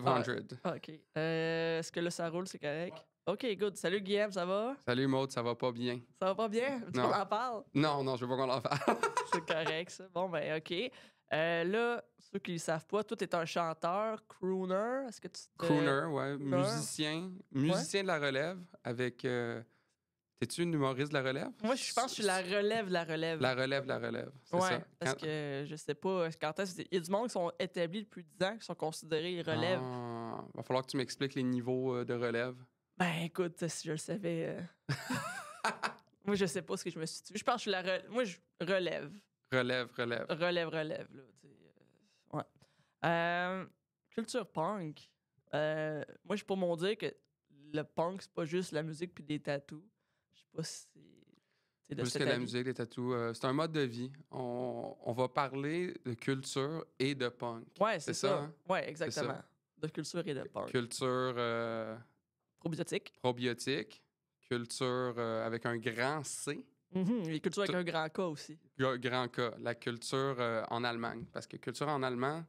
500. Ah, OK. Euh, est-ce que là, ça roule, c'est correct? OK, good. Salut Guillaume, ça va? Salut Maude, ça va pas bien. Ça va pas bien? Tu en parle? Non, non, je veux pas qu'on en parle. c'est correct, ça. Bon, ben, OK. Euh, là, ceux qui ne savent pas, toi, tu un chanteur, crooner. Est-ce que tu Crooner, ouais. Musicien. Musicien de la relève avec euh, es tu une humoriste de la relève? Moi, je pense que je suis la relève la relève. La relève la relève. c'est ouais, Parce que je sais pas, quand il y a du monde qui sont établis depuis 10 ans, qui sont considérés relève. Il ah, va falloir que tu m'expliques les niveaux euh, de relève. Ben écoute, si je le savais. Euh. Moi, je sais pas ce que je me suis dit. Je pense que je suis la relève. Moi, je relève. Relève, relève. Relève, relève, euh, ouais. culture punk. moi, je suis pour mon dire que le punk, c'est pas juste la musique puis des tatous. C'est la musique, les euh, c'est un mode de vie. On, va parler de culture et de punk. Ouais, c'est ça. Hein? Ouais, exactement. De culture et de punk. Culture. Euh, probiotique. Probiotique. Culture euh, avec un grand C. Mm-hmm. Et culture avec un grand K aussi. Grand K. La culture en Allemagne. Parce que culture en allemand,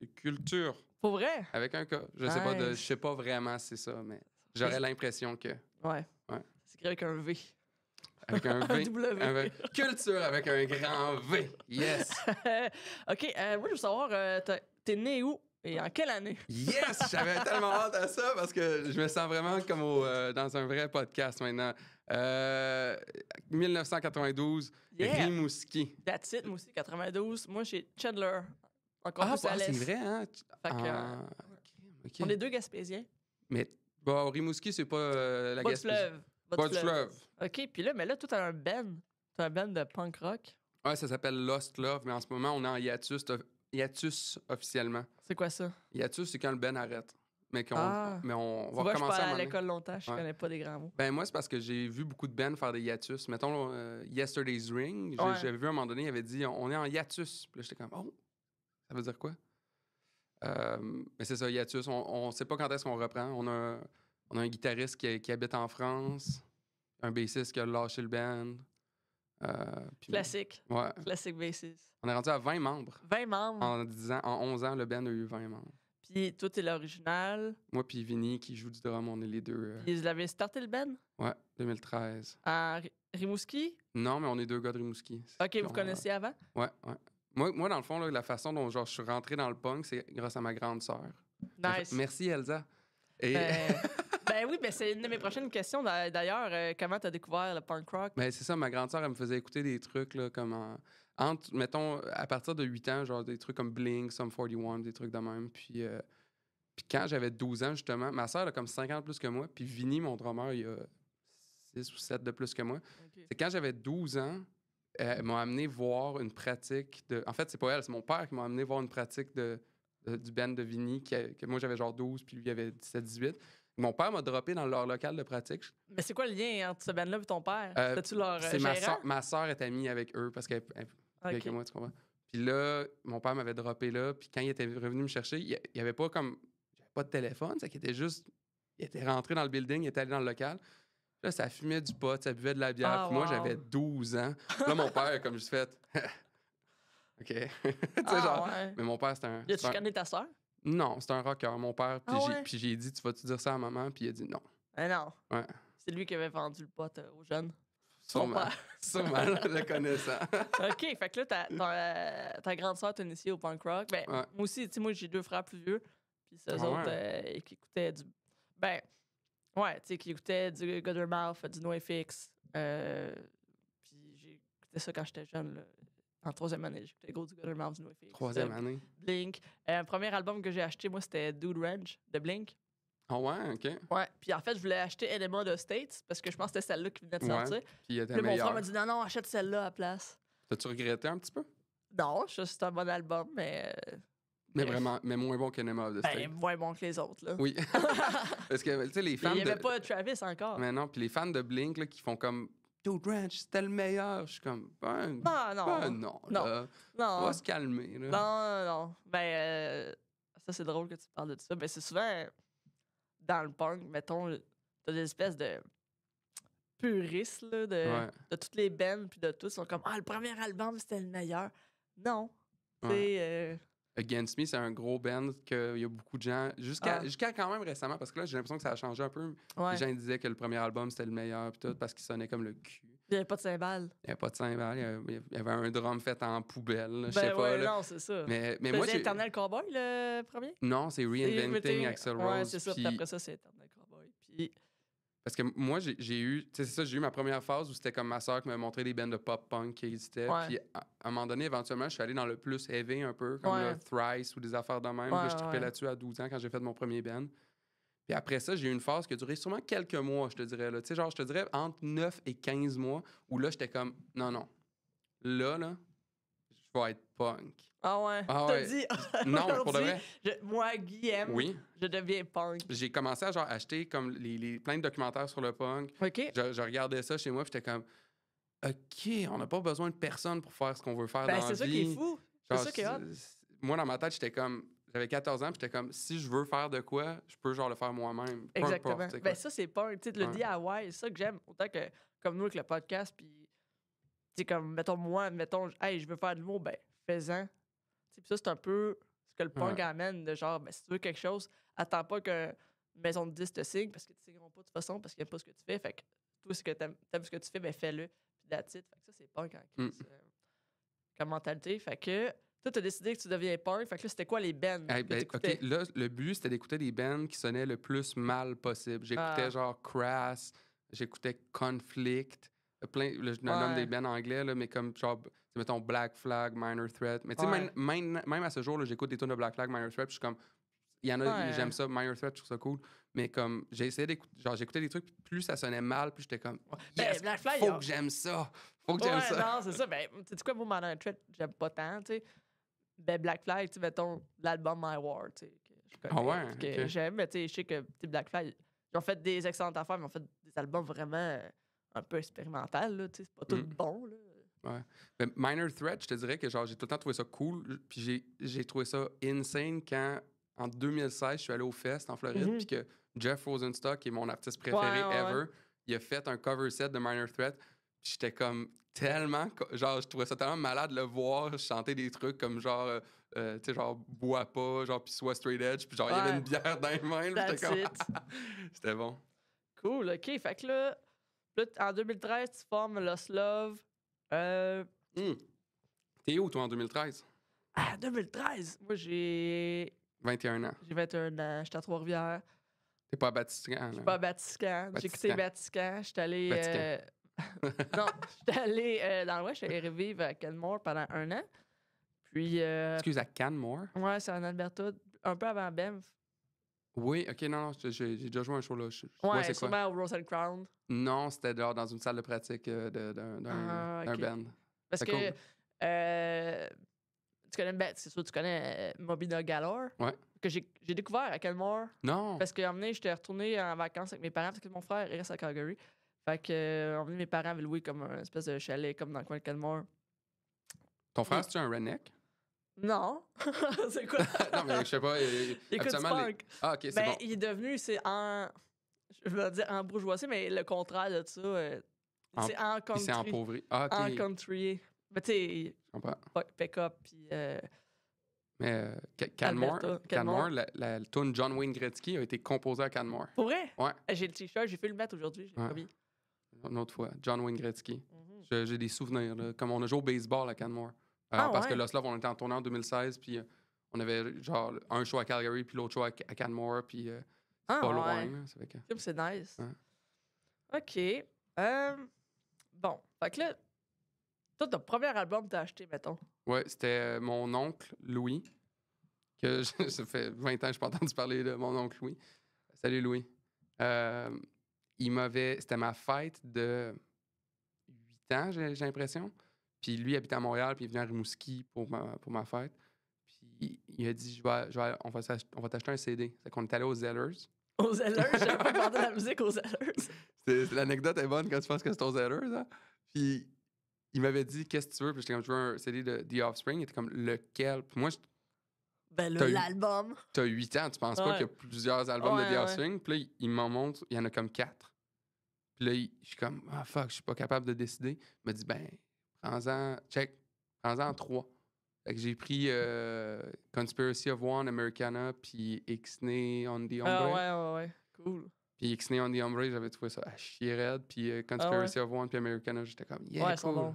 c'est culture. Pour vrai? Avec un K. Je ne sais, pas je sais pas vraiment c'est ça, mais j'aurais l'impression que. Ouais. C'est avec un V. Avec un V. w. Culture avec un grand V. Yes. OK. Euh, moi, je veux savoir, euh, t'es né où et en quelle année? yes! J'avais tellement hâte à ça parce que je me sens vraiment comme euh, dans un vrai podcast maintenant. 1992, Rimouski. That's it, moi aussi, 92. Moi, j'ai Chandler, encore ah, plus bah, c'est vrai, hein? Fait que, ah, On est deux Gaspésiens. Mais bon, Rimouski, c'est pas la Gaspésie. Love. OK, puis là, mais là, tout a un band. T'as un band de punk rock. Ouais, ça s'appelle Lost Love, mais en ce moment, on est en hiatus, hiatus officiellement. C'est quoi ça? Hiatus, c'est quand le Ben arrête. Mais, qu'on, ah. mais on va commencer je suis à, l'école longtemps, je connais pas des grands mots. Ben moi, c'est parce que j'ai vu beaucoup de Ben faire des hiatus. Mettons, euh, Yesterday's Ring, j'avais vu à un moment donné, il avait dit « On est en hiatus ». Puis là, j'étais comme « Oh, ça veut dire quoi? Euh, mais c'est ça, hiatus, on, sait pas quand est-ce qu'on reprend. On a, on a un guitariste qui habite en France un bassiste qui a lâché le band. Euh, Classique. ouais. Classique bassiste. On est rendu à 20 membres. 20 membres. En, 11 ans, le band a eu 20 membres. Puis tout est l'original. Moi, puis Vinny qui joue du drum, on est les deux. Euh... Puis vous starté le band? Ouais, 2013. À Rimouski? Non, mais on est deux gars de Rimouski. OK, vous connaissez avant? Ouais, ouais. Moi, moi, dans le fond, la façon dont genre, je suis rentré dans le punk, c'est grâce à ma grande sœur. Nice. Merci, Elsa. Et... Ben, ben oui, ben c'est une de mes prochaines questions. D'ailleurs, euh, comment t'as découvert le punk rock? Ben c'est ça, ma grande sœur, elle me faisait écouter des trucs, là, comme... En, mettons, à partir de 8 ans, genre des trucs comme Blink, Sum 41, des trucs de même, puis... Euh, puis quand j'avais 12 ans, justement, ma sœur a comme 50 plus que moi, puis Vinny, mon drummer, il a 6 ou 7 de plus que moi. C'est quand j'avais 12 ans, elle m'a amené voir une pratique de. En fait, c'est pas elle, c'est mon père qui m'a amené voir une pratique de, du band de Vinny, que moi j'avais genre 12, puis lui il avait 17-18. Mon père m'a droppé dans leur local de pratique. Mais c'est quoi le lien entre ce band-là et ton père? Euh, tu leur euh, C'est ma, soeur, ma est amie avec eux parce qu'elle est que moi, tu comprends? Puis là, mon père m'avait droppé là. Puis quand il était revenu me chercher, il n'y avait pas comme... pas de téléphone. C'est qu'il était juste... Il était rentré dans le building, il était allé dans le local. Là, ça fumait du pot, ça buvait de la bière. Ah, moi, j'avais 12 ans. Là, mon père, comme je fait... OK. Ah, mais mon père, c'était un... tu connais ta soeur? Non, c'est un rocker, mon père. Ah puis j'ai dit, tu vas-tu dire ça à maman? Puis il a dit non. Ah non. Ouais. C'est lui qui avait vendu le pote euh, aux jeunes. Sûrement. Sûrement, le connaissant. OK, fait que là, ta, grande soeur t'a initié au punk rock. Ben, Moi aussi, tu sais, moi, j'ai deux frères plus vieux. Puis ceux ah ouais. autres, euh, qui écoutaient du. Ben, ouais, tu sais, qui écoutaient du Mouth, du NoFX. Fix, euh, puis j'ai écouté ça quand j'étais jeune, là en troisième année, j'écoutais Go gouvernement Mountain Noé Troisième année. Blink. Euh, premier album que j'ai acheté, moi, c'était Dude Ranch de Blink. Ah oh ouais, OK. Ouais. Puis en fait, je voulais acheter Enema de States parce que je pense que c'était celle-là qui venait de sortir. puis mon frère m'a dit non, non, achète celle-là à la place. T'as-tu regretté un petit peu? Non, c'est un bon album, mais. Mais vraiment, mais moins bon qu'Enema of the ben, States ». Ben, moins bon que les autres, là. Oui. Parce que, tu sais, les fans. Il n'y avait pas Travis encore. Mais non, puis les fans de Blink, là, qui font comme Dude Ranch, c'était le meilleur. Je suis comme, ben, ah, ben non. non, non. On va se calmer. Non, non, non. Ben, euh, ça, c'est drôle que tu parles de ça. mais c'est souvent dans le punk, mettons, t'as des espèces de puristes là, de, de toutes les bands puis de tous, Ils sont comme, ah, le premier album, c'était le meilleur. Non. c'est... Euh, Against Me, c'est un gros band qu'il y a beaucoup de gens, ah. jusqu'à quand même récemment, parce que là, j'ai l'impression que ça a changé un peu. Les gens disaient que le premier album, c'était le meilleur, puis tout, parce qu'il sonnait comme le cul. Il n'y avait pas de cymbale. Il n'y avait pas de cymbale. Il y avait un drum fait en poubelle. ben je sais pas. Non, c'est ça. Mais, moi, c'est Eternal Cowboy, le premier? Non, c'est Reinventing Axel Rose. Ouais, c'est ça. après ça, c'est Eternal Cowboy. Puis parce que moi, j'ai eu, tu sais, c'est ça, j'ai eu ma première phase où c'était comme ma soeur qui me montrait des bands de pop-punk qui existaient. Puis à, un moment donné, éventuellement, je suis allé dans le plus heavy un peu, comme le Thrice ou des affaires de même. je trippais là-dessus à 12 ans quand j'ai fait mon premier band. Puis après ça, j'ai eu une phase qui a duré sûrement quelques mois, je te dirais. Tu sais, genre, je te dirais entre 9 et 15 mois où là, j'étais comme, non, non. Là, là, je être punk. Ah ouais? Ah T'as dit, non, pour de vrai. moi, Guillaume, je deviens punk. J'ai commencé à genre acheter comme les, plein de documentaires sur le punk. OK. Je, regardais ça chez moi, j'étais comme, OK, on n'a pas besoin de personne pour faire ce qu'on veut faire ben, dans la vie. C'est ça qui est fou. Moi, dans ma tête, j'étais comme, j'avais 14 ans, j'étais comme, si je veux faire de quoi, je peux genre le faire moi-même. Exactement. ben, ça, c'est punk. Tu le DIY, c'est ça que j'aime. Autant que, comme nous, avec le podcast, puis c'est comme, mettons, moi, mettons, hey, je veux faire de l'humour, ben, fais-en. ça, c'est un peu ce que le punk amène, de genre, ben, si tu veux quelque chose, attends pas qu'une maison de 10 te signe, parce que tu signeront pas de toute façon, parce qu'ils n'aiment pas ce que tu fais. Fait que tout ce que t'aimes, aimes ce que tu fais, ben, fais-le. Puis la titre, fait que ça, c'est punk en mm. euh, comme mentalité. Fait que, toi, t'as décidé que tu deviens punk. Fait que là, c'était quoi les bands? Eh ben, là, le but, c'était d'écouter des bands qui sonnaient le plus mal possible. J'écoutais ah. genre Crass, j'écoutais Conflict, plein, le je nomme des bands anglais, là, mais comme genre, mettons Black Flag, Minor Threat. Mais tu sais, même, à ce jour, j'écoute des tunes de Black Flag, Minor Threat, je suis comme, il y en a, j'aime ça, Minor Threat, je trouve ça cool. Mais comme, j'ai essayé d'écouter, genre, j'écoutais des trucs, plus ça sonnait mal, plus j'étais comme, ben, yes, Black Flag, faut que j'aime ça, faut que j'aime ça. Non, c'est ça, ben, tu sais quoi, moi, Minor Threat, j'aime pas tant, tu sais. Ben, Black Flag, tu mettons, l'album My War, tu sais, ah ouais? j'aime, mais tu sais, je sais que Black Flag, ils ont fait des excellentes affaires, mais ils ont fait des albums vraiment un peu expérimental, c'est pas tout mm. bon. Là. Ouais. Mais minor Threat, je te dirais que genre, j'ai tout le temps trouvé ça cool, puis j'ai trouvé ça insane quand en 2016, je suis allé au Fest en Floride, mm-hmm. puis que Jeff Rosenstock, qui est mon artiste préféré ever, il a fait un cover set de Minor Threat. J'étais comme tellement, genre, je trouvais ça tellement malade de le voir chanter des trucs comme genre, euh, euh, tu sais, genre, bois pas, genre, puis sois straight edge, puis genre, il y avait une bière dans les mains. J'étais comme, c'était bon. Cool, ok. Fait que là, en 2013, tu formes Lost Love. Euh, hmm. T'es où, toi, en 2013? Ah, 2013! Moi, j'ai. 21 ans. J'ai 21 ans. J'étais à Trois-Rivières. T'es pas à Batiscan. Je suis pas à Batiscan. J'ai quitté Batiscan. J'étais allé. Euh, non, j'étais allé euh, dans l'Ouest. J'étais allé revivre à Canmore pendant un an. Puis. Excuse, à Canmore? Ouais, c'est en Alberta, un peu avant Banff. Oui, ok, non, non j'ai déjà joué un show là. Je, ouais, ouais quoi? au Rose and Crown. Non, c'était dehors dans une salle de pratique euh, d'un ah, band. Parce que euh, tu connais, bête, c'est sûr, tu connais euh, Mobina Gallor? Ouais. Que j'ai découvert à Calmore. Non. Parce qu'à un moment j'étais retourné en vacances avec mes parents parce que mon frère reste à Calgary. Fait que, euh, mes parents avaient loué comme un espèce de chalet comme dans le coin de Calmore. Ton frère, c'est-tu un redneck? Non. c'est quoi? non, mais je sais pas. Écoute ah, OK, c'est ben, bon. il est devenu, c'est en... Je veux dire en bourgeoisie, mais le contraire de ça, euh, c'est en country. C'est empauvri. Ah, En country. Mais tu sais, pick-up, puis... Euh... Mais euh, Canmore, Canmore, la, la, tune John Wayne Gretzky a été composée à Canmore. Pour vrai? Ouais. Euh, j'ai le t-shirt, j'ai fait le mettre aujourd'hui, j'ai pas promis. Une autre fois, John Wayne Gretzky. Mhm. J'ai des souvenirs, comme on a joué au baseball à Canmore. Euh, ah parce que que Love, on était en tournée en 2016, puis euh, on avait genre un show à Calgary, puis l'autre show à, Canmore, puis euh, ah, pas ouais. loin. C'est nice. OK. bon, fait que là, toi, ton premier album que t'as acheté, mettons. Ouais, c'était mon oncle Louis, que ça fait 20 ans que je pas entendu parler de mon oncle Louis. Salut Louis. il m'avait. C'était ma fête de 8 ans, j'ai l'impression. Puis lui, il habitait à Montréal, puis il venait à Rimouski pour ma, pour ma fête. Puis il a dit je vais, on, va t'acheter un CD. C'est qu'on est allé aux Zellers. Aux Zellers J'avais pas de la musique aux Zellers. L'anecdote est bonne quand tu penses que c'est aux Zellers. Hein? Puis il m'avait dit Qu'est-ce que tu veux Puis j'étais comme Je veux un CD de The Offspring. Il était comme Lequel Puis moi, je. Ben là, l'album. T'as 8 ans, tu penses pas qu'il y a plusieurs albums de The Offspring. Puis là, il m'en montre, il y en a comme 4. Puis là, je suis comme, ah fuck, je suis pas capable de décider. Il m'a dit, ben, prends-en, check, en trois. Fait que j'ai pris euh, Conspiracy of One, Americana, puis X-Nay on the Hombre. Ah ouais, ouais, ouais, cool. Puis X-Nay on the Hombre, j'avais trouvé ça à chier raide. Puis euh, ah Conspiracy of One, puis Americana, j'étais comme, yeah, ouais, cool.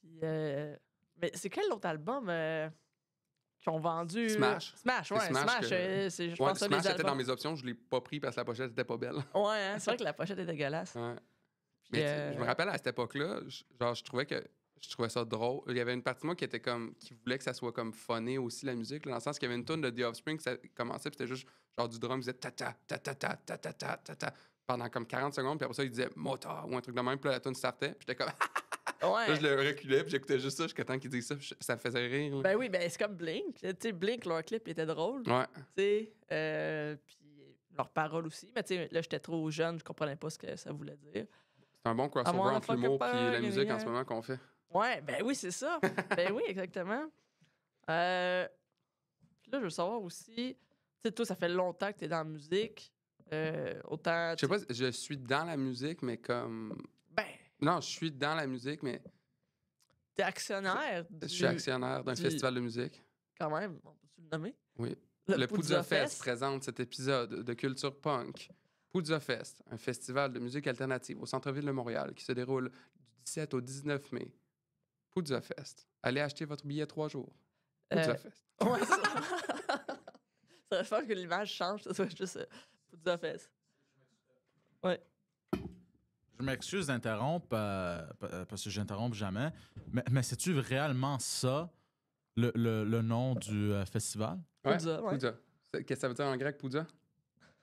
Puis, euh, mais c'est quel autre album qui ont vendu. Smash. Smash, ouais. Smash, Smash Smash, était dans mes options, je l'ai pas pris parce que la pochette était pas belle. Ouais, hein, c'est vrai que la pochette est dégueulasse. Ouais. Euh, je me rappelle à cette époque-là, genre, je trouvais que je trouvais ça drôle. Il y avait une partie de moi qui était comme qui voulait que ça soit comme funné aussi la musique, dans le sens qu'il y avait une tune de The Offspring qui ça commençait, puis c'était juste genre du drum, il disait ta ta ta ta ta ta ta ta ta ta pendant comme 40 secondes, puis après ça il disait motor ou un truc de même, puis la tune startait, puis j'étais comme Ouais. Là, je le reculais, puis j'écoutais juste ça jusqu'à temps qu'il dise ça, ça me faisait rire. Ben oui, ben c'est comme Blink. Blink, leur clip était drôle. Ouais. Tu sais, euh, puis leurs paroles aussi. Mais tu sais, là, j'étais trop jeune, je comprenais pas ce que ça voulait dire. C'est un bon crossover entre l'humour et la musique en euh, ce moment qu'on fait. Ouais, ben oui, c'est ça. ben oui, exactement. Euh, là, je veux savoir aussi, tu sais, toi, ça fait longtemps que tu es dans la musique. Euh, autant. Je sais pas, je suis dans la musique, mais comme. Ben. Non, je suis dans la musique, mais. T'es actionnaire. Je suis actionnaire d'un festival de musique. Quand même, on peut-tu le nommer? Oui. Le, le Fest présente cet épisode de Culture Punk Poudza Fest, un festival de musique alternative au centre-ville de Montréal qui se déroule du 17 au 19 mai. Poudza Fest. Allez acheter votre billet trois jours. Poudza euh, Fest. ça... va fort que l'image change, ça soit juste euh, Fest. Je m'excuse d'interrompre euh, parce que j'interromps jamais. Mais, c'est-tu réellement ça, le, nom du festival? Pudza. Qu'est-ce que ça veut dire en grec, Poudza?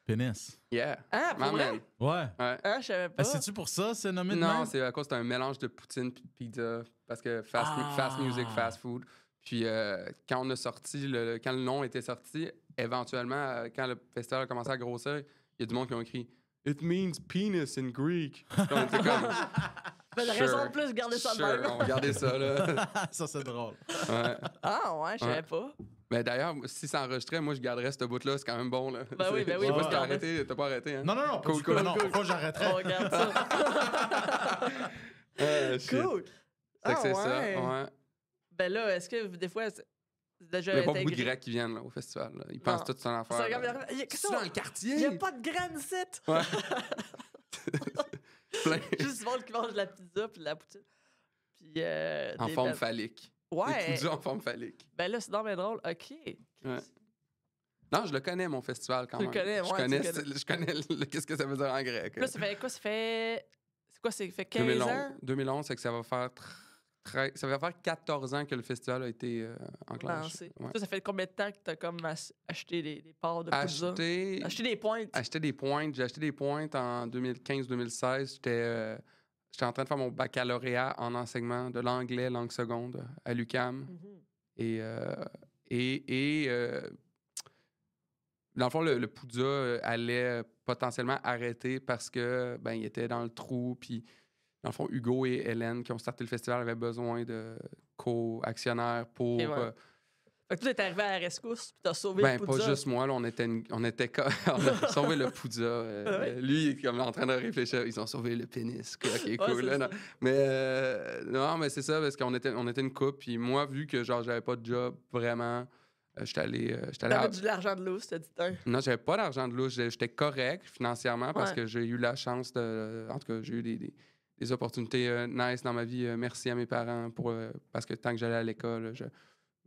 Penis. Yeah. Ah, pour Ouais. ouais. Ah, je savais ah, pas. C'est-tu pour ça, c'est nommé de Non, c'est à cause d'un mélange de poutine et pizza. Parce que fast, ah. fast music, fast food. Puis euh, quand on a sorti, le, quand le nom était sorti, éventuellement, euh, quand le festival a commencé à grossir, il y a du monde qui ont écrit It means penis in Greek. Mais la raison de plus, garder ça sure, de même. ça, là. ça, c'est drôle. Ah, ouais, je savais pas. Mais ben, d'ailleurs, si ça enregistrait, moi, je garderais ce bout-là. C'est quand même bon, là. Ben oui, ben oui. Je sais pas si t'as arrêté. pas arrêté, hein. Non, non, non. Cool, cool, non, cool. j'arrêterais? On regarde ça. Ah, cool. Ah, c'est ah, ouais. ça, Ben là, est-ce que des fois... il y a pas beaucoup de Grecs qui viennent au festival. Ils pensent tout son affaire. C'est dans le quartier. Il y a pas de grandes site. Ouais. Juste du monde qui mange de la pizza puis de la poutine. Puis, euh, en forme phallique. Ouais. Des en forme phallique. Ben là, c'est dans mes drôle. OK. Non, je le connais, mon festival, quand tu même. Le connais, je, connais, je connais qu'est-ce que ça veut dire en grec. Là, ça fait quoi? Ça fait... C'est quoi? Ça fait 15 2011, ans? 2011, c'est que ça va faire ça va faire 14 ans que le festival a été euh, enclenché. Ça, fait combien de temps que tu as comme acheté des, parts de acheté, Acheté des pointes. Acheté des pointes. J'ai acheté des pointes en 2015-2016. Euh, j'étais en train de faire mon baccalauréat en enseignement de l'anglais, langue seconde, à l'UCAM. Mm-hmm. Euh, et, et, et dans le fond, le, allait potentiellement arrêter parce que ben, il était dans le trou, puis dans le fond, Hugo et Hélène qui ont starté le festival avaient besoin de co-actionnaires pour. tout euh, que tu es arrivé à la rescousse, puis t'as sauvé le le Ben pas juste moi, là, on était, on était a sauvé le Poudza. Euh, euh, lui, il est en train de réfléchir, ils ont sauvé le pénis, cool. Mais non, mais c'est ça, parce qu'on était, on était une coupe, puis moi, vu que genre j'avais pas de job vraiment, je j'étais allé... T'avais à... du de l'argent de l'eau, t'as dit hein? Non, j'avais pas d'argent de louche. j'étais correct financièrement, parce que j'ai eu la chance de... En tout cas, j'ai eu des des opportunités euh, nice dans ma vie. Euh, merci à mes parents pour euh, parce que tant que j'allais à l'école,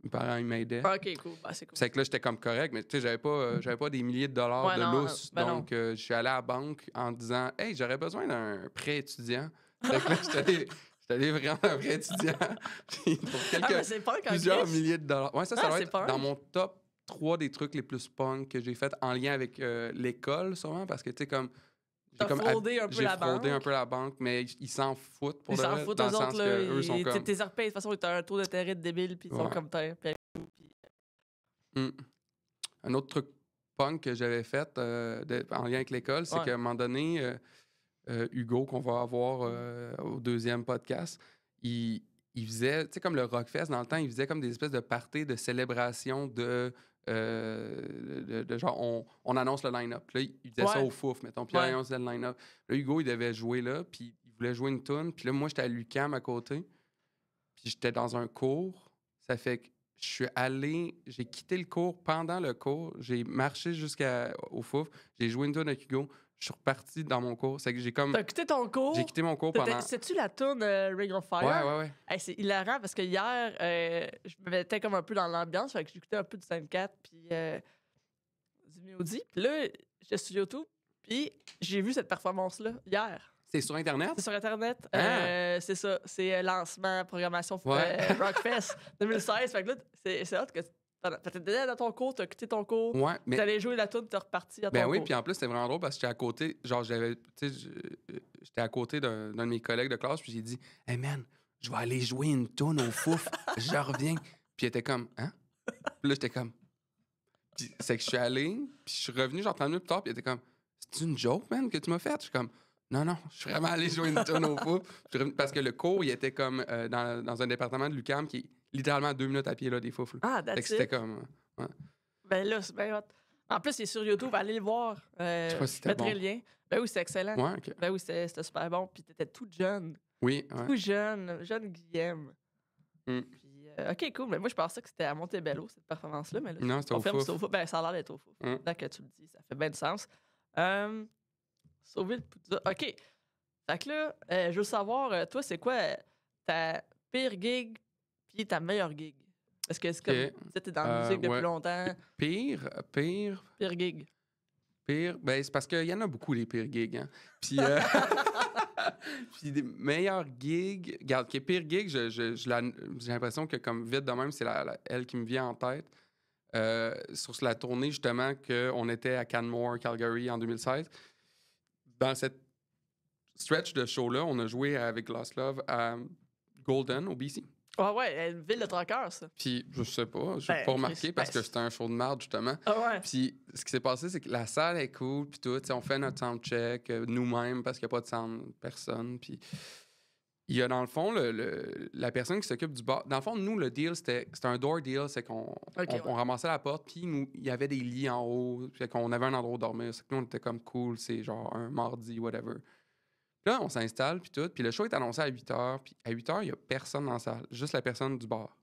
mes parents ils m'aidaient. Ah, OK, cool. Ah, c'est C'est que là j'étais comme correct, mais tu sais j'avais pas mm. j'avais pas des milliers de dollars de non, lousse. Ben donc je suis allé à la banque en disant "Hey, j'aurais besoin d'un prêt étudiant." Donc là j'étais J'étais vraiment un prêt étudiant. pour ah, quelques, ben, plusieurs milliers de dollars. Ouais, ça, ça ah, être dans mon top 3 des trucs les plus punk que j'ai fait en lien avec l'école, sûrement, parce que, tu sais, comme comme, un peu la banque. un peu la banque, mais ils s'en foutent pour ils s'en foutent, eux autres, là. Eux sont T'es repayé, de toute façon, t'as un taux d'intérêt de débile, puis ils sont comme euh. hum. Un autre truc punk que j'avais fait euh, en lien avec l'école, c'est qu'à un moment donné, euh, Hugo, qu'on va avoir au deuxième podcast, il, il faisait, tu sais, comme le Rockfest, dans le temps, il faisait comme des espèces de parties de célébration de euh, genre, on, annonce le line-up. Là, il disait ça au fouf, mettons. Puis ouais. on le line-up. Là, Hugo, il devait jouer là, puis il voulait jouer une tune. Puis là, moi, j'étais à l'UCAM à côté. Puis j'étais dans un cours. Ça fait que je suis allé, j'ai quitté le cours pendant le cours. J'ai marché jusqu'au fouf. J'ai joué une tune avec Hugo je suis reparti dans mon cours. C'est que j'ai comme. T'as quitté ton cours? J'ai quitté mon cours pendant. Sais-tu la tourne euh, Ring of Fire? Ouais, ouais, ouais. c'est hilarant parce que hier, euh, je me mettais comme un peu dans l'ambiance. Fait que j'écoutais un peu du 5-4 puis euh, du Miodi. Puis là, j'étais sur YouTube. Puis j'ai vu cette performance-là hier. C'est sur Internet? C'est sur Internet. Ah. c'est ça. C'est lancement, programmation Rockfest 2016. Fait que là, c'est autre que dans ton cours, t'as quitté ton cours. Ouais, mais... T'allais jouer la toune, t'es reparti à ton ben oui, puis en plus, c'était vraiment drôle parce que j'étais à côté, genre, j'avais, tu sais, euh, j'étais à côté d'un, de mes collègues de classe, puis j'ai dit, hey man, je vais aller jouer une toune au fouf, je reviens. Puis il était comme, hein? Puis là, j'étais comme, c'est que je suis allé, puis je suis revenu, genre 30 minutes plus tard, puis il était comme, c'est une joke, man, que tu m'as faite? Je suis comme, non, non, je suis vraiment allé jouer une toune au fouf. Parce que le cours, il était comme euh, dans, dans un département de l'UCAM qui littéralement deux minutes à pied, là, des fous, Ah, d'accord. c'était comme. Ben là, c'est bien hot. En plus, c'est sur YouTube, allez le voir. Euh, je sais pas si c'était bon. le lien. Ben oui, c'était excellent. Ouais, okay. Ben oui, c'était, super bon. Puis t'étais toute jeune. Oui. Ouais. Tout jeune, jeune Guillaume. Mm. Puis, euh, OK, cool. Mais ben moi, je pensais que c'était à Montebello, cette performance-là. Mais là, non, c'était au fou. Ben, ça a l'air d'être au fou. Mm. que tu le dis, ça fait bien de sens. Euh, sauver le poudre. OK. Fait que là, euh, je veux savoir, euh, toi, c'est quoi ta pire gig puis ta meilleure gig? Est-ce que c'est comme, tu sais, dans la euh, musique depuis longtemps. Pire, pire. Pire gig. Pire, ben c'est parce qu'il y en a beaucoup les pires gigs. Hein. Euh, puis, des meilleurs gigs, regarde, qui est pire gig, j'ai l'impression que comme vite de même, c'est la, elle qui me vient en tête. Euh, sur la tournée justement qu'on était à Canmore, Calgary en 2016. Dans cette stretch de show-là, on a joué avec Lost Love à Golden au BC. Ah ouais, une ville de traqueurs, ça. Puis, je sais pas, j'ai ben, pas remarqué ben, parce que c'était un show de merde, justement. Ah puis, ce qui s'est passé, c'est que la salle est cool, puis tout. On fait notre soundcheck, check euh, nous-mêmes parce qu'il n'y a pas de sound personne. Puis, il y a dans le fond le, la personne qui s'occupe du bar. Dans le fond, nous, le deal, c'était un door deal, c'est qu'on on, ramassait la porte, puis il y avait des lits en haut, puis qu'on avait un endroit où dormir. C'est que nous, on était comme cool, c'est genre un mardi, whatever là, on s'installe, puis tout. Puis le show est annoncé à 8 h. Puis à 8 h, il n'y a personne dans la salle, juste la personne du bar.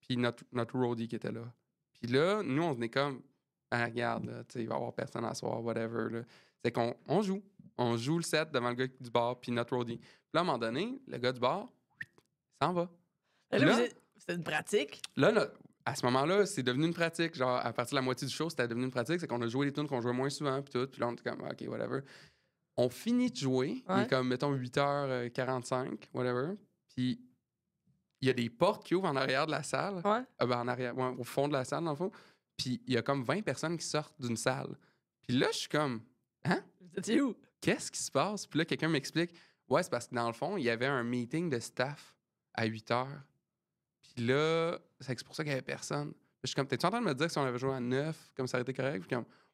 Puis notre, notre roadie qui était là. Puis là, nous, on venait comme, ah, regarde, là, il va y avoir personne à soir, whatever. C'est qu'on joue. On joue le set devant le gars du bar, puis notre roadie. Puis là, à un moment donné, le gars du bar, s'en va. c'est une pratique. Là, à ce moment-là, c'est devenu une pratique. Genre, à partir de la moitié du show, c'était devenu une pratique. C'est qu'on a joué les tunes qu'on jouait moins souvent, puis tout. Puis là, on était comme, ah, OK, whatever on finit de jouer, il est comme, mettons, 8h45, euh, whatever, puis il y a des portes qui ouvrent en arrière de la salle, ah, ben, en arrière, au fond de la salle, dans le fond, puis il y a comme 20 personnes qui sortent d'une salle. Puis là, je suis comme, hein? où? Qu'est-ce qui se passe? Puis là, quelqu'un m'explique, ouais, c'est parce que dans le fond, il y avait un meeting de staff à 8 » Puis là, c'est pour ça qu'il n'y avait personne. je suis comme, t'es-tu en train de me dire que si on avait joué à 9, comme ça aurait été correct?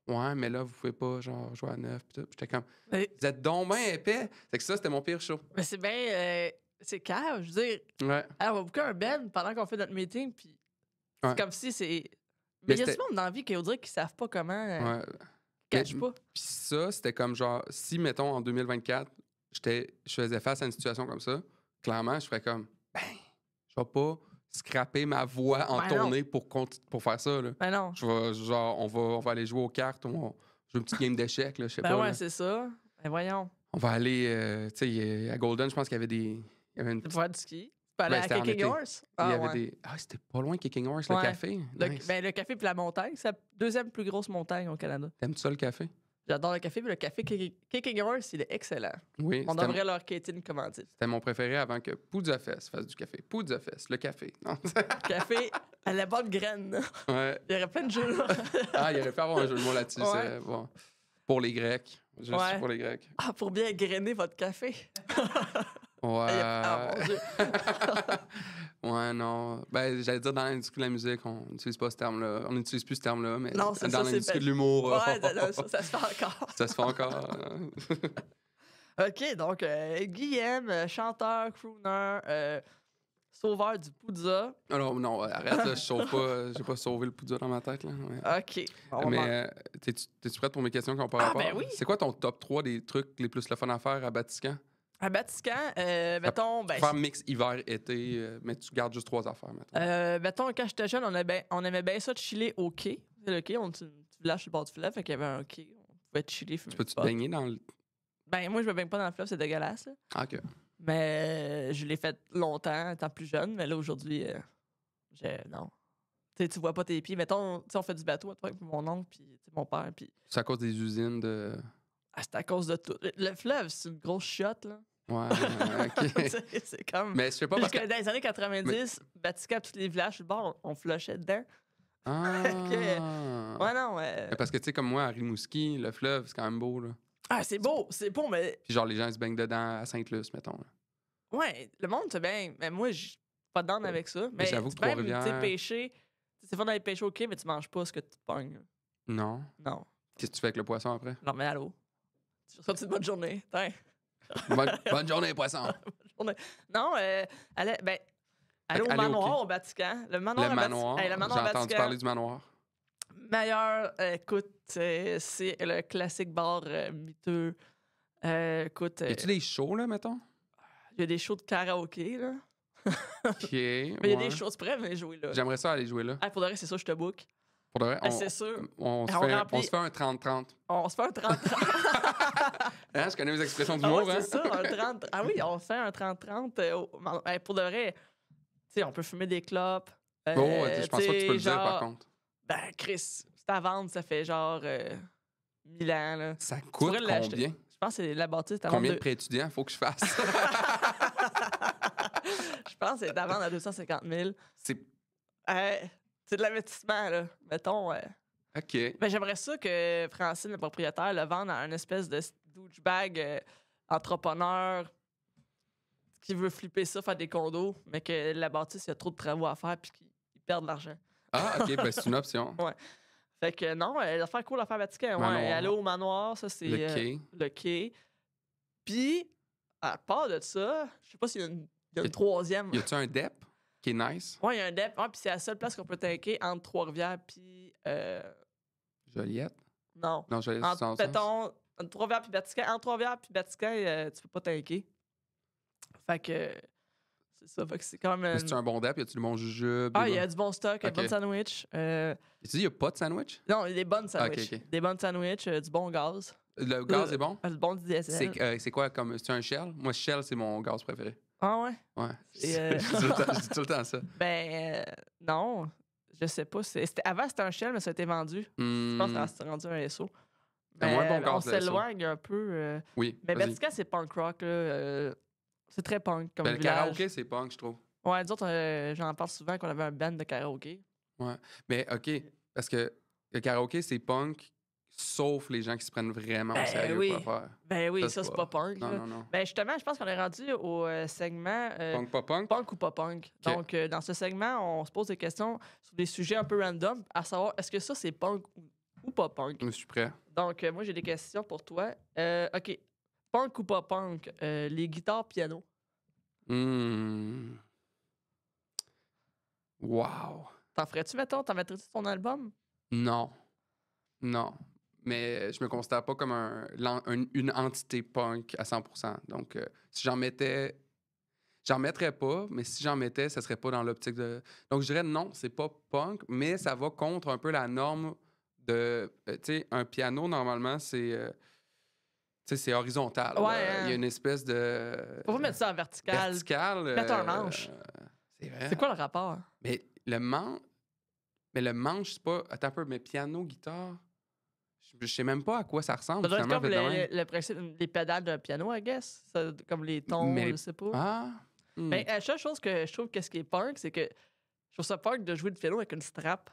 Ouais, mais là, vous pouvez pas, genre, jouer à puis J'étais comme, vous êtes donc bien épais. C'est que ça, c'était mon pire show. Mais c'est bien. Euh, c'est calme, je veux dire. Ouais. Alors, on va un Ben pendant qu'on fait notre meeting, puis c'est comme si c'est. Mais il y a du monde dans la vie qui qu'ils savent pas comment. Euh, ouais. Cache pas. Puis ça, c'était comme genre, si, mettons, en 2024, je faisais face à une situation comme ça, clairement, je ferais comme, ben, je vais pas scraper ma voix en tournée pour, pour faire ça. Là. Ben non. Je genre, on va, on va aller jouer aux cartes, on va jouer une petite game d'échecs, je sais ben pas. ouais, c'est ça. Ben voyons. On va aller, euh, tu sais, à Golden, je pense qu'il y avait des... Il y du ski? Ben, à Kicking Horse? Ah, ah c'était pas loin, Kicking Horse, le café. ben, le café puis la montagne, c'est la deuxième plus grosse montagne au Canada. T'aimes-tu ça, le café? J'adore le café, mais le café Kicking Horse, il est excellent. Oui. On devrait leur quitter une commandite. C'était mon préféré avant que Poudzafest fasse du café. Poudzafest, le café. Non. café à la bonne graine. Ouais. Il y aurait plein de jeux là. ah, il aurait pas avoir un jeu de mots là-dessus. Bon. Pour les Grecs. Je pour les Grecs. Ah, pour bien grainer votre café. Ouais. Ah, mon Dieu. ouais, non. Ben, j'allais dire dans l'industrie de la musique, on n'utilise pas ce terme-là. On n'utilise plus ce terme-là, mais dans l'industrie de l'humour. Ouais, ça, se fait encore. ça se fait encore. OK, donc euh, Guillaume, euh, chanteur, crooner, euh, sauveur du Poudza. Alors, non, euh, arrête, je sauve pas, j'ai pas sauvé le poudre dans ma tête. Là, OK. mais euh, t'es-tu prête pour mes questions qu'on peut ah, avoir? Ben oui. C'est quoi ton top 3 des trucs les plus le fun à faire à Batiscan? À Batiscan, euh, mettons. Ben, faire mix hiver-été, euh, mais tu gardes juste trois affaires, mettons. Euh, mettons, quand j'étais jeune, on, aimait bien ça de chiller au quai. Le quai, on, lâche le bord du fleuve, fait qu'il y avait un quai. On pouvait chiller. Tu peux te baigner dans le. Ben, moi, je me baigne pas dans le fleuve, c'est dégueulasse. Ah, ok. Mais je l'ai fait longtemps, étant plus jeune, mais là, aujourd'hui, je... non. tu vois pas tes pieds. Mettons, on fait du bateau, toi, avec mon oncle, puis mon père. Puis... C'est à cause des usines de. Ah, c'est à cause de tout. Le, le fleuve, c'est une grosse chiotte, là. Ouais, ok. c'est comme. Mais je sais pas parce que. Dans les années 90, mais... Baticap, tous les villages le bord, on, on flushait dedans. Ah! OK. Ouais, non. ouais. Parce que, tu sais, comme moi, à Rimouski, le fleuve, c'est quand même beau, là. Ah, c'est beau, c'est beau, mais. Puis genre, les gens ils se baignent dedans à Sainte-Luce, mettons. Ouais, le monde se baigne. Mais moi, je pas dedans avec ça. Mais, j'avoue que Trois-Rivières. Tu sais, pêcher. C'est fun d'aller pêcher, ok, mais tu manges pas ce que tu pognes. Non. Non. Qu'est-ce que tu fais avec le poisson après? Non, mais allô. Tu une bonne journée. Bonne, journée, poisson. Bonne journée. Non, euh, allez, ben, allez au manoir au, Vatican. Le manoir, le manoir, hey, manoir J'ai entendu parler du manoir. Meilleur, euh, écoute, euh, c'est le classique bar euh, miteux. écoute. y a-tu des shows, là, mettons? Il y a des shows de karaoké, là. OK. Mais il y a des shows, tu pourrais jouer là. J'aimerais ça aller jouer là. Ah, faudrait, c'est ça, je te book. Pour de vrai, ben, on, se, fait, un 30-30. On se fait un 30-30. Hein, je connais mes expressions ah d'humour. Ah c'est ça, un 30. Ah oui, on se fait un 30-30. Euh, ben, ben, pour de vrai, sais, on peut fumer des clopes. bon, oh, euh, je pense pas que tu peux le dire, par contre. Ben, Chris, c'est à vendre, ça fait genre 1000 euh, ans. Ça coûte combien? Je pense que c'est la bâtisse. Combien de préétudiants faut que je fasse? je pense que c'est à vendre à 250 000. C'est... C'est de l'investissement, là. Mettons. Euh, OK. Mais ben, j'aimerais ça que Francine, le propriétaire, le vende à un espèce de douchebag euh, entrepreneur qui veut flipper ça, faire des condos, mais que la bâtisse, il y a trop de travaux à faire puis qu'il perd de l'argent. Ah, OK, ben c'est une option. ouais. Fait que non, euh, l'affaire cool, l'affaire Vatican. Ouais, aller au manoir, ça, c'est le quai. le Puis, à part de ça, je sais pas s'il y a une, il y a t un DEP? qui est nice. Oui, il y a un dep. Ouais, ah, puis c'est la seule place qu'on peut tanker entre Trois-Rivières puis. Euh... Joliette? Non. Non, Joliette, c'est en péton, Entre Trois-Rivières puis Batiscan. Entre Trois-Rivières puis Batiscan, euh, tu peux pas tanker. Fait que. C'est ça. Fait que c'est quand même. C'est un bon depth. Y a-tu du bon jujube? Ah, il y a du bon stock, okay. un bon sandwich. Euh... Tu dis, y a pas de sandwich? Non, y a des bonnes sandwichs. Des bonnes sandwichs, euh, du bon gaz. Le gaz euh, est bon? Le bon du DSL. C'est quoi comme. C'est un shell? Moi, shell, c'est mon gaz préféré. Ah ouais? Ouais. Euh, je, dis tout le temps ça. Ben, euh, non. Je sais pas. avant, c'était un shell, mais ça a été vendu. Je pense hmm. que s'est rendu un SO. Ben, mais, euh, on s'éloigne un peu. Oui. Mais Bertica, c'est punk rock. Là, c'est très punk comme ben, Le karaoké, c'est punk, je trouve. Ouais, d'autres, j'en parle souvent qu'on avait un band de karaoké. Ouais. Mais ben, OK, parce que le karaoké, c'est punk sauf les gens qui se prennent vraiment au ben sérieux oui. faire. Ben oui, ça, c'est pas punk. Non, non, non. Ben, justement, je pense qu'on est rendu au euh, segment... Euh, punk, punk? ou pas punk. Donc, euh, dans ce segment, on se pose des questions sur des sujets un peu random, à savoir, est-ce que ça, c'est punk ou pas punk? Je suis prêt. Donc, moi, j'ai des questions pour toi. OK. Punk ou pas punk? les guitares, piano. Hmm. Wow. T'en ferais-tu, mettons? T'en mettrais-tu ton album? Non. Non mais je me considère pas comme un, une entité punk à 100%. Donc, euh, si j'en mettais, j'en mettrais pas, mais si j'en mettais, ça serait pas dans l'optique de. Donc, je dirais non, c'est pas punk, mais ça va contre un peu la norme de. Euh, tu sais, un piano, normalement, c'est. Euh, sais, c'est horizontal. Il y a hein. une espèce de. pas mettre ça en vertical? Vertical. Mettre un manche. c'est vrai. C'est quoi le rapport? Mais le manche. Mais le manche, c'est pas. Attends un peu, mais piano, guitare je sais même pas à quoi ça ressemble. Ça doit comme les le, pédales d'un piano, I guess. comme les tons, Mais... je sais pas. Ah. Mais hmm. ben, la seule chose que je trouve que ce qui est punk, c'est que je trouve ça punk de jouer du piano avec une strap.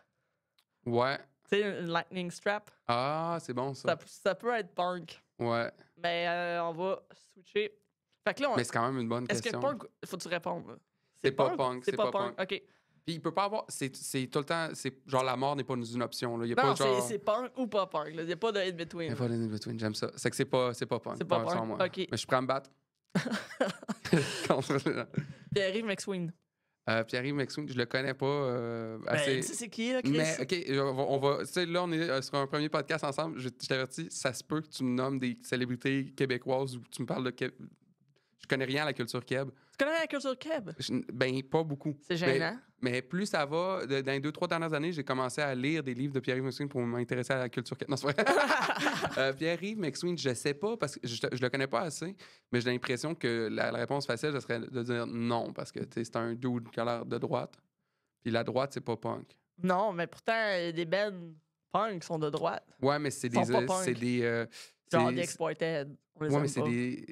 Ouais. Tu sais, une lightning strap. Ah, c'est bon ça. ça. peut être punk. Ouais. Mais euh, on va switcher. Fait que là, Mais c'est quand même une bonne question. Est-ce que punk. Faut-tu répondre? C'est pas punk, c'est pas, punk. OK. Puis il peut pas avoir. C'est, tout le temps. C'est, genre, la mort n'est pas une option. Là. Y a pas, genre... c'est, punk ou pas punk. Il n'y a pas de in-between. Il n'y a pas de between J'aime ça. C'est que c'est pas, pas punk. C'est pas punk. Moi. Mais je prends à me battre. Pierre-Yves McSween. Euh, Pierre-Yves McSween, je le connais pas euh, ben, assez. tu sais, c'est qui, Chris? Mais, OK, on va... tu sais, là, on est euh, sur un premier podcast ensemble. Je, t'avertis, ça se peut que tu me nommes des célébrités québécoises ou que tu me parles de... Je connais rien à la culture québécoise connais la culture keb? ben, pas beaucoup. C'est gênant. Mais, plus ça va, dans les deux, trois dernières années, j'ai commencé à lire des livres de Pierre-Yves McSween pour m'intéresser à la culture keb. Non, c'est vrai. Euh, Pierre-Yves McSween, je sais pas, parce que je, le connais pas assez, mais j'ai l'impression que la, réponse facile, ce serait de dire non, parce que c'est un dude qui a l'air de droite. Puis la droite, c'est pas punk. Non, mais pourtant, des bands punk sont de droite. Ouais, mais c'est des. Euh, c'est des. Euh, des ouais, mais c'est des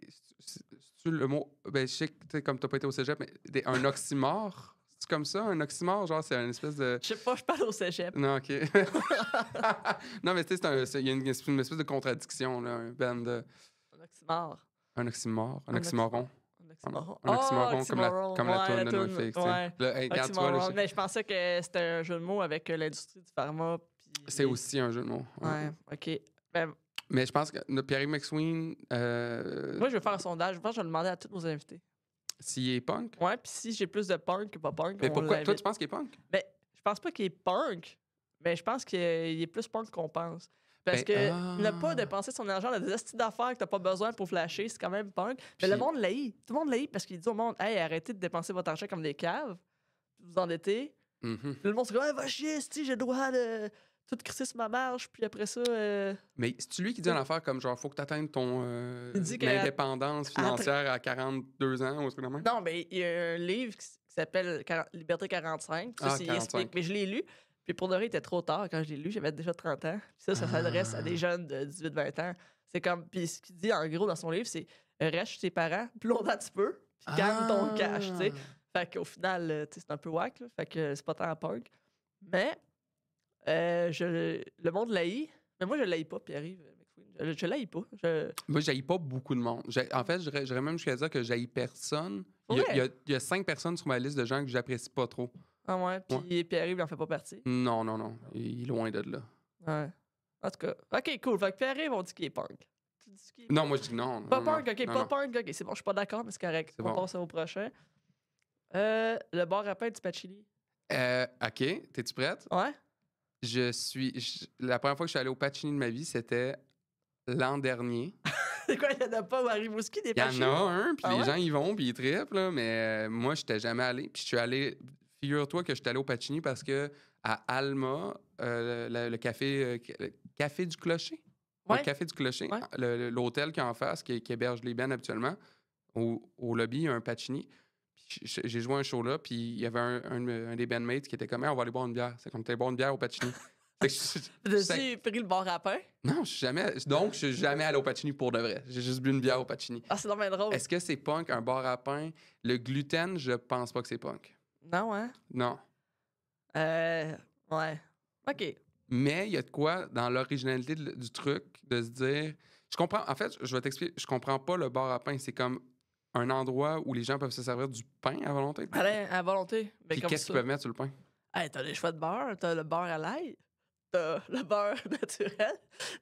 le mot. Ben, je sais que, comme t'as pas été au cégep, mais un oxymore? C'est comme ça, un oxymore, genre, c'est une espèce de. Je sais pas, je parle au cégep. Non, OK. non, mais tu sais, il y a une, espèce de contradiction, là, un band de. Un oxymore. Un oxymore, un, oxymoron. Un oxymoron, ah, comme, la, comme la, toune de Netflix. Ouais. Le, mais je pensais que c'était un jeu de mots avec euh, l'industrie du pharma. C'est aussi un jeu de mots. Ouais, OK. Ben, mais je pense que Pierre-Yves McSween. Euh, Moi, je vais faire un sondage. Je pense que je vais demander à tous nos invités. S'il est punk? Ouais, puis si j'ai plus de punk que pas punk. Mais pourquoi? Toi, tu penses qu'il est punk? Ben, je pense pas qu'il est punk, mais je pense qu'il est plus punk qu'on pense. Parce ben, que ah. ne pas dépenser son argent dans des astuces d'affaires que t'as pas besoin pour flasher, c'est quand même punk. Mais le monde l'haït. Tout le monde l'haït parce qu'il dit au monde Hey, arrêtez de dépenser votre argent comme des caves, vous endettez. Mm-hmm. Le monde se dit hey, va chier, si j'ai le droit de tout crisser sur ma marge, puis après ça. Euh, mais c'est lui qui dit une affaire comme genre, faut que tu atteignes ton euh, indépendance financière à... 42 ans ou ce que Non, mais il y a un livre qui s'appelle Liberté 45. Ça, ah, mais je l'ai lu. Puis pour vrai, il était trop tard quand je l'ai lu. J'avais déjà 30 ans. Puis ça, ça ah. s'adresse à des jeunes de 18-20 ans. C'est comme. Puis ce qu'il dit en gros dans son livre, c'est euh, reste chez tes parents plus longtemps tu peux, puis gagne ton ah. cash, tu sais. Fait qu'au final, c'est un peu wack Fait que c'est pas tant punk. Mais euh, je, le monde l'haït, mais moi, je l'ai pas, pierre arrive Je, ne pas. Moi, je pas beaucoup de monde. En fait, j'aurais même jusqu'à dire que j'haïs personne. Il y, a, cinq personnes sur ma liste de gens que j'apprécie pas trop. Ah ouais, puis Pierre-Yves, il en fait pas partie. Non, non, non. Il est loin de là. Ouais. En tout cas, OK, cool. Fait Pierre-Yves, on dit qu'il est punk. non, moi, je dis non. Pas punk, OK, pas punk, OK. C'est bon, je suis pas d'accord, mais c'est correct. on pense passe au prochain. Euh, le bar à pain du Pachili. Euh, OK. T'es-tu prête? Ouais. Je suis. la première fois que je suis allé au Pacini de ma vie, c'était l'an dernier. C'est quoi, il n'y en a pas au ski des Il y en a un, puis ah les gens y vont, puis ils trippent, là, mais euh, moi, je n'étais jamais allé. Puis je suis allé. Figure-toi que je suis allé au Pacini parce que à Alma, euh, le, café, euh, café du Clocher. Le café du Clocher, l'hôtel qui est en face, qui, héberge les bennes actuellement, au, au lobby, il y a un patchini j'ai joué un show là, puis il y avait un, des bandmates qui était comme, on va aller boire une bière. C'est comme, t'es boire une bière au Pacini. T'as-tu pris le bar à pain? Non, je suis jamais. Donc, je suis jamais allé au Pacini pour de vrai. J'ai juste bu une bière au Pacini. Ah, c'est normal drôle. Est-ce que c'est punk, un bar à pain? Le gluten, je pense pas que c'est punk. Non, hein? Non. Euh. Ouais. OK. Mais il y a de quoi dans l'originalité du truc de se dire. Je comprends. En fait, je vais t'expliquer. Je comprends pas le bar à pain. C'est comme un endroit où les gens peuvent se servir du pain à volonté. Allez, à volonté. Mais qu'est-ce qu'ils peuvent mettre sur le pain? t'as des choix de beurre, t'as le beurre à l'ail, t'as le beurre naturel,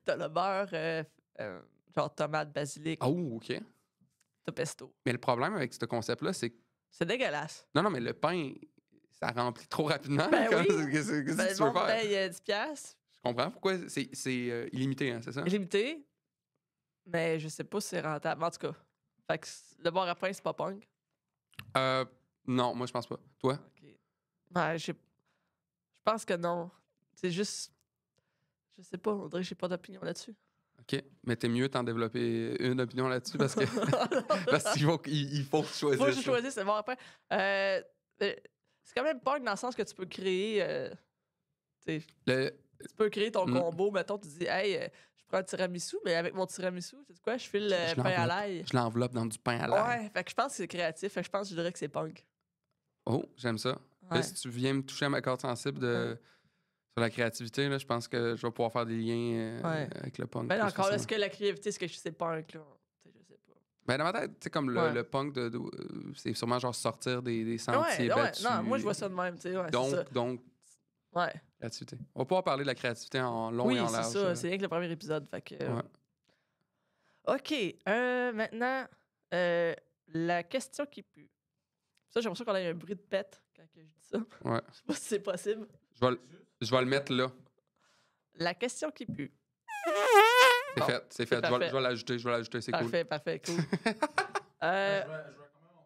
t'as le beurre euh, euh, genre tomate, basilic. Oh, OK. T'as pesto. Mais le problème avec ce concept-là, c'est que. C'est dégueulasse. Non, non, mais le pain, ça remplit trop rapidement. Ben oui. Qu'est-ce que, ben, tu veux faire? il y a 10 piastres. Je comprends pourquoi c'est euh, illimité, hein, c'est ça? Illimité. Mais je sais pas si c'est rentable. En tout cas, fait que le bar à pain, c'est pas punk? Euh, non, moi, je pense pas. Toi? Okay. Ben, j'ai je pense que non. C'est juste. Je sais pas, Audrey j'ai pas d'opinion là-dessus. OK. Mais t'es mieux t'en développer une opinion là-dessus parce que. parce qu'il faut, choisir. il faut choisir, c'est choisisses. Faut que je Euh, c'est quand même punk dans le sens que tu peux créer. Euh, tu peux créer ton mm. combo. Mettons, tu dis, hey, euh, tiramisu, mais avec mon tiramisu, tu sais quoi, je file le pain à l'ail. Je l'enveloppe dans du pain à l'ail. Ouais, fait que je pense que c'est créatif. Fait que je pense que je dirais que c'est punk. Oh, j'aime ça. si tu viens me toucher à ma corde sensible de... sur la créativité, là, je pense que je vais pouvoir faire des liens euh, avec le punk. Ben, encore, est-ce que la créativité, est-ce que je punk, là? Je sais pas. Ben, dans ma tête, tu sais, comme le, punk, de, euh, c'est sûrement genre sortir des, sentiers ouais, battus. non, moi, je vois ça de même, tu sais. donc, donc. Ouais créativité. On va pouvoir parler de la créativité en long et en large. Oui, c'est ça. Euh. C'est rien que le premier épisode. Fait euh, OK. Euh, maintenant, la question qui pue. Ça, j'ai l'impression qu'on a eu un bruit de pète quand je dis ça. Ouais. je sais pas si c'est possible. Je vais, le, mettre là. La question qui pue. C'est fait, c'est fait. Je vais, l'ajouter, je vais l'ajouter, c'est cool. Parfait, parfait, cool. Je vais, quand même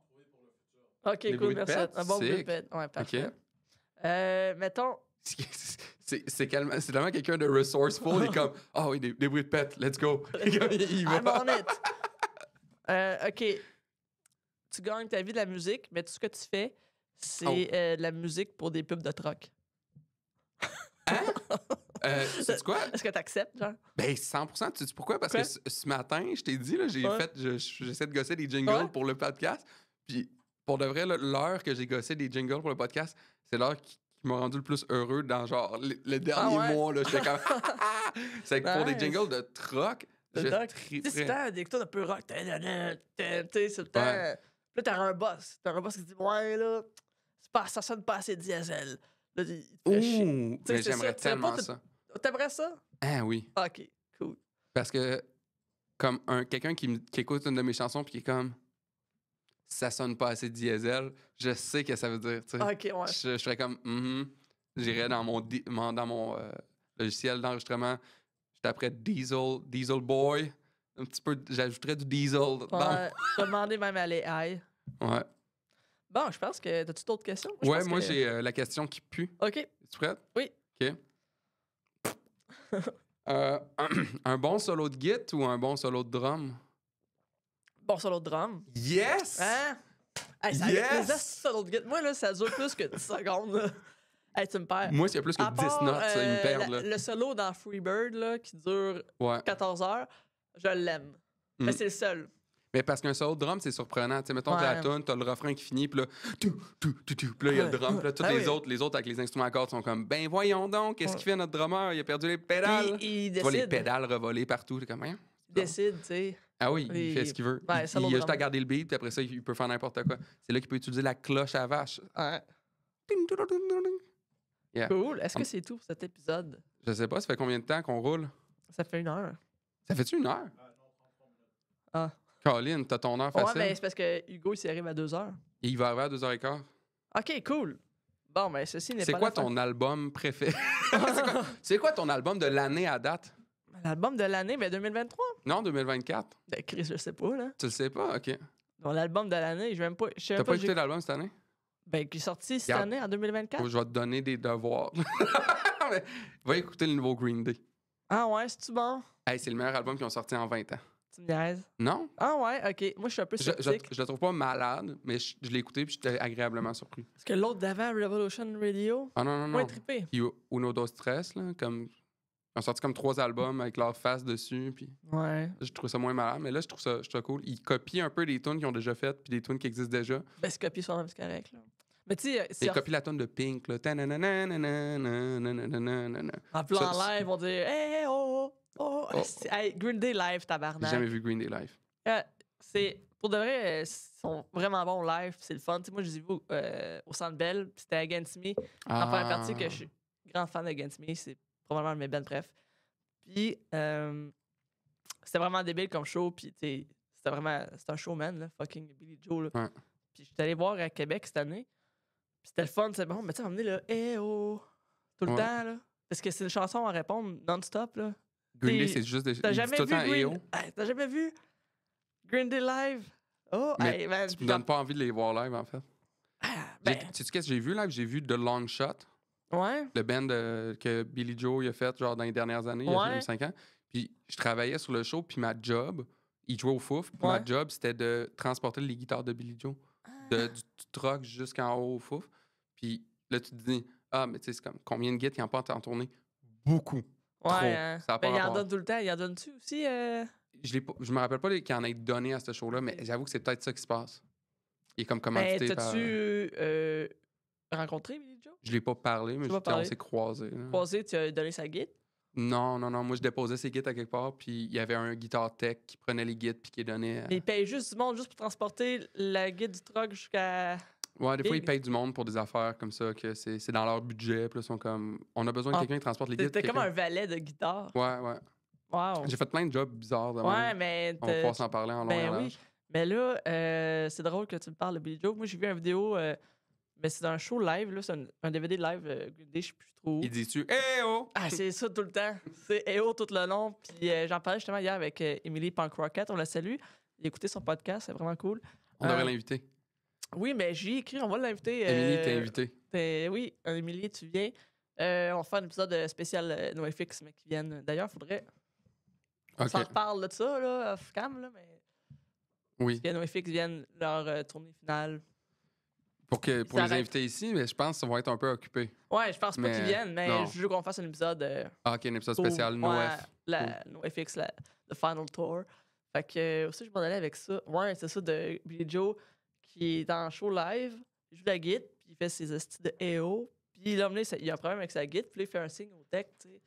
trouver pour le futur. OK, cool, merci. Un bon bruit de pète. Ouais, parfait. mettons, c'est vraiment quelqu'un de resourceful. Il est comme, oh, oui, des, bruits de pète, let's go. il I'm on it. Euh, OK. Tu gagnes ta vie de la musique, mais tout ce que tu fais, c'est oh. euh, de la musique pour des pubs de troc. Hein? Euh, quoi? Est-ce que tu acceptes, genre? Ben, 100 Tu sais pourquoi? Parce que ce, matin, je t'ai dit, j'ai fait, j'essaie de gosser des jingles pour le podcast. Puis, pour de vrai, l'heure que j'ai gossé des jingles pour le podcast, c'est l'heure qui, qui m'a rendu le plus heureux dans genre les, derniers ah mois. Là, j'étais c'est que pour des jingles de troc, je C'est le temps d'écouter un peu rock. Tu sais, c'est le temps. Puis euh, là, t'as un boss. T'as un boss qui dit Ouais, là, ça ça sonne pas assez diesel. Là, j'aimerais tellement ça. T'aimerais ça? Ah oui. Ok, cool. Parce que, comme un, quelqu'un qui, qui écoute une de mes chansons puis qui est comme ça sonne pas assez diesel, je sais que ça veut dire. je, serais comme, mm-hmm. j'irais dans mon, dans mon euh, logiciel d'enregistrement, je taperais Diesel, Diesel Boy, un petit peu, j'ajouterais du diesel. demander même à l'AI. Ouais. Bon, je pense que. T'as-tu d'autres questions? ouais, moi, j'ai euh, la question qui pue. OK. Es-tu prête? Oui. Euh, un bon solo de git ou un bon solo de drum? Bon solo de drum. Yes! Hein? ça yes! Moi, là, ça dure plus que 10 secondes. Hey, tu me perds. Moi, c'est plus que 10 notes, me euh, perdent. le solo dans Freebird, là, qui dure 14 heures, je l'aime. Mm. Mais c'est le seul. Mais parce qu'un solo de drum, c'est surprenant. Tu sais, mettons, t'as la tune, t'as le refrain qui finit, puis là, tout, tout, tout, tout, puis là, il y a le drum, puis là, tous ben les autres, les autres avec les instruments à cordes sont comme, ben voyons donc, qu'est-ce qu'il fait notre drummer? Il a perdu les pédales. Il, il les pédales revoler partout, Il décide, tu sais. Ah oui, il fait ce qu'il veut. il, a juste à garder le beat, puis après ça, il peut faire n'importe quoi. C'est là qu'il peut utiliser la cloche à vache. Cool. Est-ce que c'est tout pour cet épisode? Je sais pas, ça fait combien de temps qu'on roule? Ça fait une heure. Ça fait-tu une heure? Ah. Colin, t'as ton heure facile. Ouais, mais c'est parce que Hugo, il s'y arrive à deux heures. il va arriver à deux heures et quart. OK, cool. Bon, mais ceci n'est pas. C'est quoi ton album préféré? c'est quoi, ton album de l'année à date? L'album de l'année, Bien, 2023. Non, 2024. Ben, Chris, je le sais pas, là. Tu le sais pas? OK. Bon, l'album de l'année, je vais même pas. je T'as pas écouté l'album cette année? Ben, qui est sorti cette année, en 2024. Je vais te donner des devoirs. va écouter le nouveau Green Day. Ah ouais, c'est-tu bon? Hey, c'est le meilleur album qu'ils ont sorti en 20 ans. Tu me niaises? Non? Ah ouais, ok. Moi, je suis un peu surpris. je, sceptique. je le trouve pas malade, mais je, l'ai écouté puis j'étais agréablement surpris. Parce que l'autre d'avant, Revolution Radio, Ah non, non, non. moins trippé. uno là, comme ont sorti comme trois albums avec leur face dessus. Puis ouais. Je trouve ça moins malade, mais là, je trouve ça, je trouve cool. Ils copient un peu des tunes qu'ils ont déjà faites puis des tunes qui existent déjà. Ben, ils copient sur c'est avec. Là. Mais tu sais. Euh, ils copient la tune de Pink, là. En plus, en live, on dit Hey, oh, oh, oh. Hey, Green Day Live, tabarnak. J'ai jamais vu Green Day Live. Euh, c'est pour de vrai, ils sont vraiment bons live, c'est le fun. T'sais, moi, je les ai vus au Centre Bell, c'était Against Me. En ah. première partie, que je suis grand fan d'Against Me, c'est probablement le ben bref. Puis euh, c'était vraiment débile comme show, puis c'était vraiment, c'était un showman, là, fucking Billy Joe, là. Ouais. Puis je suis allé voir à Québec cette année, puis c'était le fun, c'est bon, mais tu sais, emmené là, eh oh, tout le temps, là. Parce que c'est une chanson à répondre non-stop, là. Green Day, c'est juste des T'as jamais, vu eh Green... Oh. jamais vu Green Day live? Oh, hey, man, tu me donnes pas envie de les voir live, en fait. Ah, ben... sais qu'est-ce que j'ai vu live? J'ai vu The Long Shot. Le band euh, que Billy Joe a fait genre dans les dernières années, il y a 5 ans. Puis je travaillais sur le show, puis ma job, il jouait au fouf. Puis ma job, c'était de transporter les guitares de Billy Joe ah. du, truck jusqu'en haut au fouf. Puis là, tu te dis, ah, mais tu sais, c'est comme combien de guides il en pas en tournée? Beaucoup. Ouais. mais hein. ça ben, il en donne tout le temps. Il en donne-tu aussi? Euh? Je, je me rappelle pas qu'il en ait donné à ce show-là, mais j'avoue que c'est peut-être ça qui se passe. Il est comme ben, commandité t'as-tu. par... tu euh, rencontré, Billy Joe? Je l'ai pas parlé, mais on s'est croisés. Croisé, tu as donné sa guide? Non, non, non. Moi, je déposais ses guides à quelque part, puis il y avait un guitar tech qui prenait les guides puis qui les donnait. Il paye juste du monde juste pour transporter la guide du truck jusqu'à. Ouais, des fois, ils payent du monde pour des affaires comme ça, que c'est dans leur budget. Puis ils sont comme. On a besoin de ah, quelqu'un qui transporte les guides. C'était comme un valet de guitare. Ouais, ouais. Wow. J'ai fait plein de jobs bizarres. Ouais, mais. On va pouvoir s'en parler en ben long Mais là, euh, c'est drôle que tu me parles de Billy Joe. Moi, j'ai vu une vidéo euh, mais c'est un show live, là, c'est un, DVD live, je euh, je sais plus trop. Il dit-tu Eh oh Ah, c'est ça tout le temps. C'est Eh oh tout le long. Puis euh, j'en parlais justement hier avec euh, Emily on la salue. Il écouté son podcast, c'est vraiment cool. On devrait euh, l'inviter. Oui, mais j'ai écrit, on va l'inviter. Émilie, t'es invitée. T'es, oui, Émilie, tu viens. on va faire un épisode spécial NoFX, mais qui viennent. D'ailleurs, faudrait. On reparle de ça, là, off-cam, là, mais. Oui. Que NoFX viennent leur tournée finale. Pour, les inviter ici, mais je pense qu'ils vont être un peu occupés. Ouais, je pense pas qu'ils viennent, mais je veux qu'on fasse un épisode. Euh, ah, ok, un épisode spécial, pour, La, NoFX la, Final Tour. Fait que, euh, aussi, je m'en allais avec ça. Ouais, c'est ça de Billy Joe qui est en show live, il joue la guide, puis il fait ses astuces de EO. Puis il a un problème avec sa guide, puis là, il fait un signe au tech, tu sais.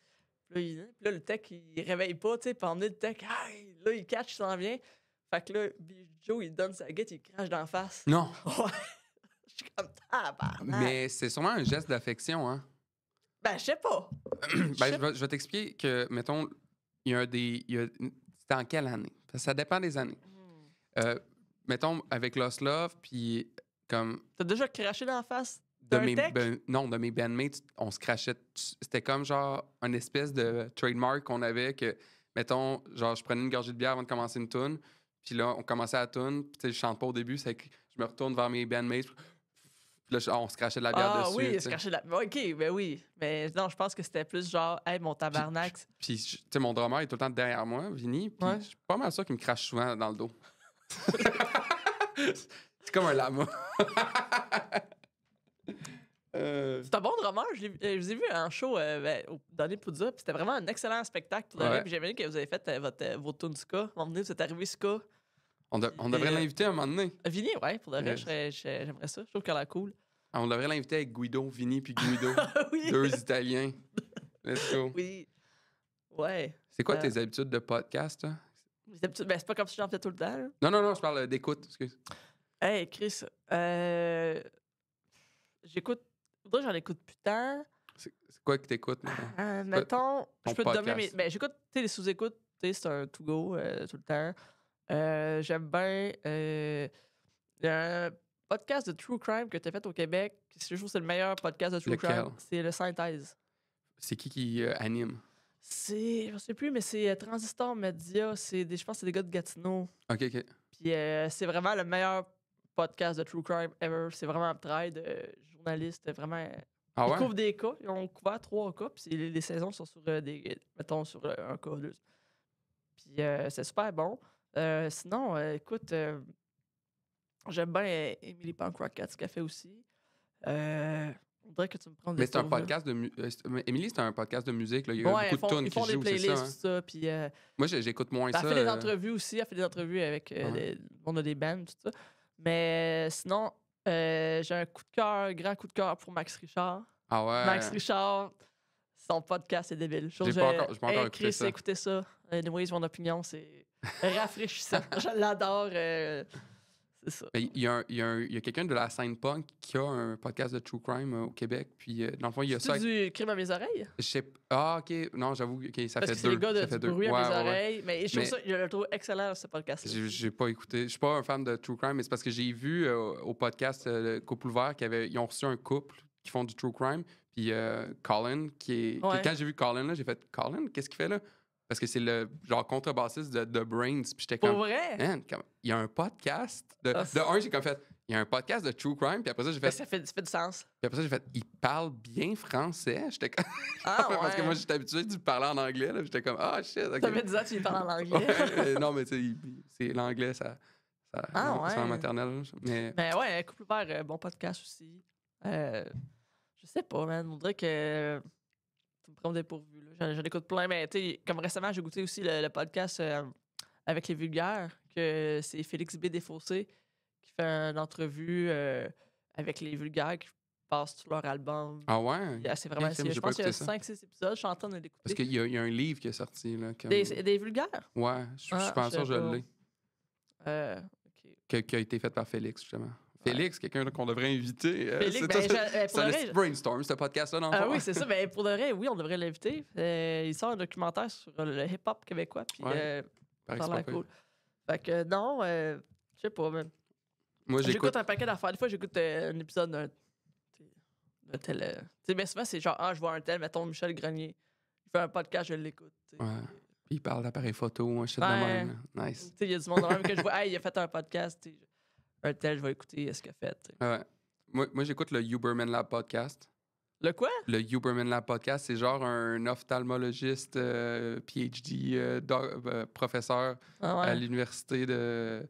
Puis là, là, le tech, il réveille pas, tu sais, puis emmener le tech, là, il catch, il s'en vient. Fait que là, Billy Joe, il donne sa guide, il crache d'en face. Non! Ouais! Mais c'est sûrement un geste d'affection, hein? Ben, je sais pas. ben, je vais, t'expliquer que, mettons, il y a des. C'était en quelle année? Ça dépend des années. Hmm. Euh, mettons, avec Lost Love, puis comme. T'as déjà craché dans la face? De mes, ben, non, de mes bandmates, on se crachait. C'était comme genre un espèce de trademark qu'on avait que, mettons, genre, je prenais une gorgée de bière avant de commencer une tune, puis là, on commençait à tune, puis je chante pas au début, c'est que je me retourne vers mes bandmates. Là, on se crachait de la bière ah dessus. Ah oui, se crachait de la OK, ben oui. Mais non, je pense que c'était plus genre, hey, mon tabarnak. Puis, tu sais, mon drummer est tout le temps derrière moi, Vinny. Puis je suis pas mal sûr qu'il me crache souvent dans le dos. c'est comme un lama. Euh. C'est un bon drummer. Euh, je, vous ai vu en show euh, ben, au ben, dans les puis c'était vraiment un excellent spectacle. puis j'aimerais bien que vous avez fait euh, votre, vos tunes ska. vous êtes arrivé ska. On, devrait l'inviter à un moment donné. Vinny, ouais, pour le vrai, j'aimerais ça. Je trouve qu'elle a cool. Ah, on devrait l'inviter avec Guido, Vini puis Guido. Ah Deux Italiens. Let's go. Oui. Ouais. C'est quoi euh, tes habitudes de podcast, Mes habitudes, ben, c'est pas comme si j'en faisais tout le temps. Non, non, non, je parle euh, d'écoute, excuse. Hey, Chris, euh... j'écoute. Faudrait j'en écoute plus tard. C'est quoi que t'écoutes maintenant? Ah, mettons, je peux te donner mes. Ben, j'écoute les sous-écoutes, c'est un to-go euh, tout le temps. J'aime bien podcast de True Crime que tu as fait au Québec, je trouve que c'est le meilleur podcast de True Crime, c'est le Synthèse. C'est qui qui euh, anime? C'est, je sais plus, mais c'est euh, Transistor Media. C'est des, je pense que c'est des gars de Gatineau. OK, OK. Puis euh, c'est vraiment le meilleur podcast de True Crime ever. C'est vraiment un travail de journaliste, vraiment. Ah ouais? Ils couvrent des cas. Ils ont couvert trois cas. Puis les, saisons sont sur des. Mettons, sur un cas, deux. Puis c'est super bon. sinon, écoute, J'aime bien euh, Emily Punk Rocket, ce qu'elle fait aussi. Euh, on que tu me prends des Mais c'est un podcast de musique. Euh, Emily, c'est un podcast de musique. Là. Il y a beaucoup de tunes qui jouent. Ils font des playlists, ça. Hein? Euh, Moi, j'écoute moins ben, ça. Elle fait des entrevues aussi. Elle fait des entrevues avec on a des bands, tout ça. Mais sinon, j'ai un coup de cœur, grand coup de cœur pour Max Richard. Ah ouais? Max Richard, son podcast, est débile. Je pense que encore, pas encore écouter ça. Écoutez ça. Anyways, mon opinion, c'est rafraîchissant. je l'adore. Ben, il y a, a, quelqu'un de la scène punk qui a un podcast de True Crime euh, au Québec. Puis, euh, dans le fond, il y a ça. du crime à mes oreilles? Je sais Ah, OK. Non, j'avoue, que ça fait que deux. de du bruit à mes oreilles. Mais je trouve ça, je le trouve excellent, ce podcast J'ai, n'ai pas écouté. Je suis pas un fan de True Crime, mais c'est parce que j'ai vu euh, au podcast le Couple Ouvert qu'ils ont reçu un couple qui font du True Crime. Puis Colin, qui est. quand j'ai vu Colin, là, j'ai fait Colin, qu'est-ce qu'il fait là? Parce que c'est le genre contrebassiste de, de Brains. Puis j'étais comme. Pour vrai? il y a un podcast. De, ah, un, j'ai comme fait. Il y a un podcast de True Crime. Puis après ça, j'ai ben, fait. Ça fait, ça fait du sens. Puis après ça, j'ai fait. Il parle bien français. J'étais comme. Ah, Parce que moi, j'étais habitué du parler en anglais. J'étais comme. Ah, oh, shit. Okay. Ça fait 10 ans que tu parles en anglais. non, mais tu sais, l'anglais, ça. ça ah, C'est en maternelle. Mais... mais ben, ouais, Couple Vert, euh, bon podcast aussi. Euh, je sais pas, man. On dirait que me l'écoute J'en, écoute plein, mais tu comme récemment, j'ai goûté aussi le, podcast euh, avec les vulgaires, que c'est Félix B. Défossé qui fait une entrevue euh, avec les vulgaires qui passent tout leur album. Ah ouais? c'est vraiment Je pense qu'il y a 5-6 épisodes, je suis en train de l'écouter. Parce qu'il y, a un livre qui est sorti. Là, des, vulgaires? Ouais, je, ah, pense que je, l'ai. Euh, qui a été fait par Félix, justement. Félix, quelqu'un qu'on devrait inviter. Euh, Félix, c'est un ben, euh, vrai, brainstorm, ce podcast-là, Ah oui, c'est ça. Ben, pour de vrai, oui, on devrait l'inviter. Euh, il sort un documentaire sur le hip-hop québécois, puis ça a cool. Fait que non, je sais pas, même. Moi, j'écoute un paquet d'affaires. Des fois, j'écoute un épisode d'un tel... mais souvent, c'est genre, ah, je vois un tel, mettons Michel Grenier. Il fait un podcast, je l'écoute. Ouais. Puis il parle d'appareil photo, moi, je suis de même. Nice. Il y a du monde même que je vois, hey, il a fait un podcast. T'sais un tel, je vais écouter ce qu'elle fait. Ouais. Moi, j'écoute le Huberman Lab podcast. Le quoi? Le Huberman Lab podcast, c'est genre un ophtalmologiste euh, PhD euh, euh, professeur ah à l'université de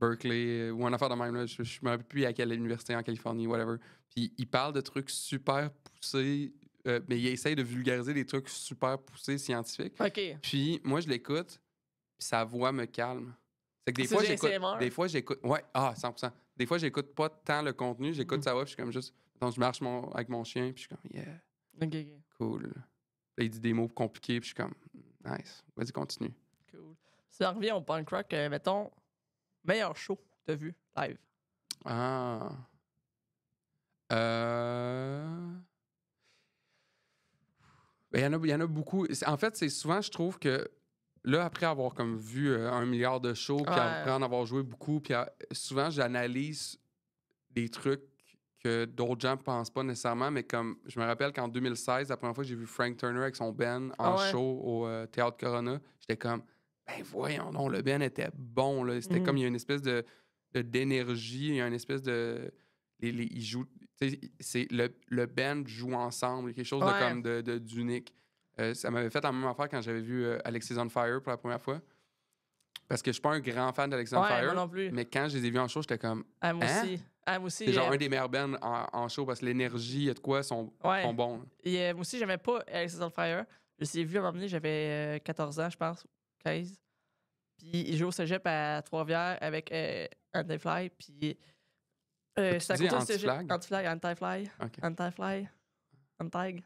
Berkeley ou un affaire de même. là. Je, ne me rappelle plus à quelle université en Californie, whatever. Puis il parle de trucs super poussés, mais il essaye de vulgariser des trucs super poussés scientifiques. OK. Puis moi, je l'écoute, puis sa voix me calme des fois, j'écoute. Des fois, j'écoute. Ouais, ah, 100 Des fois, j'écoute pas tant le contenu, j'écoute mm. Mm-hmm. ça, ouais, je suis comme juste. Donc, je marche mon, avec mon chien, puis je suis comme, yeah. Ok, ok. Cool. il dit des mots compliqués, puis je suis comme, nice. Vas-y, continue. Cool. Si on revient au punk rock, euh, mettons, meilleur show que t'as vu live. Ah. Euh. Ben, il y, en a, il y en a beaucoup. En fait, c'est souvent, je trouve que là, après avoir comme vu euh, un milliard de shows, puis après en avoir joué beaucoup, puis souvent j'analyse des trucs que d'autres gens pensent pas nécessairement, mais comme je me rappelle qu'en 2016, la première fois que j'ai vu Frank Turner avec son Ben en show au euh, Théâtre Corona, j'étais comme, ben voyons non, le Ben était bon, là. C'était comme, mhm. il y a une espèce de d'énergie, il y a une espèce de... ils jouent, c'est le, le band joue ensemble, quelque chose de comme d'unique. De, d'unique. Euh, ça m'avait fait la même affaire quand j'avais vu euh, Alexis on Fire pour la première fois. Parce que je suis pas un grand fan d'Alexis on Fire. Moi non plus. Mais quand je les ai vus en show, j'étais comme. Ah, moi hein? aussi. Ah, aussi. C'est genre euh, un des meilleurs bands en, show parce que l'énergie, et de quoi, sont, bons. Et moi aussi, j'aimais pas Alexis on Fire. Je les vu vus à un moment donné, j'avais 14 ans, je pense, 15. Puis ils joue au cégep à Trois-Rivières avec Anti-Fly. Puis. Euh, c'est à côté anti-flag? anti fly anti-fly. anti fly anti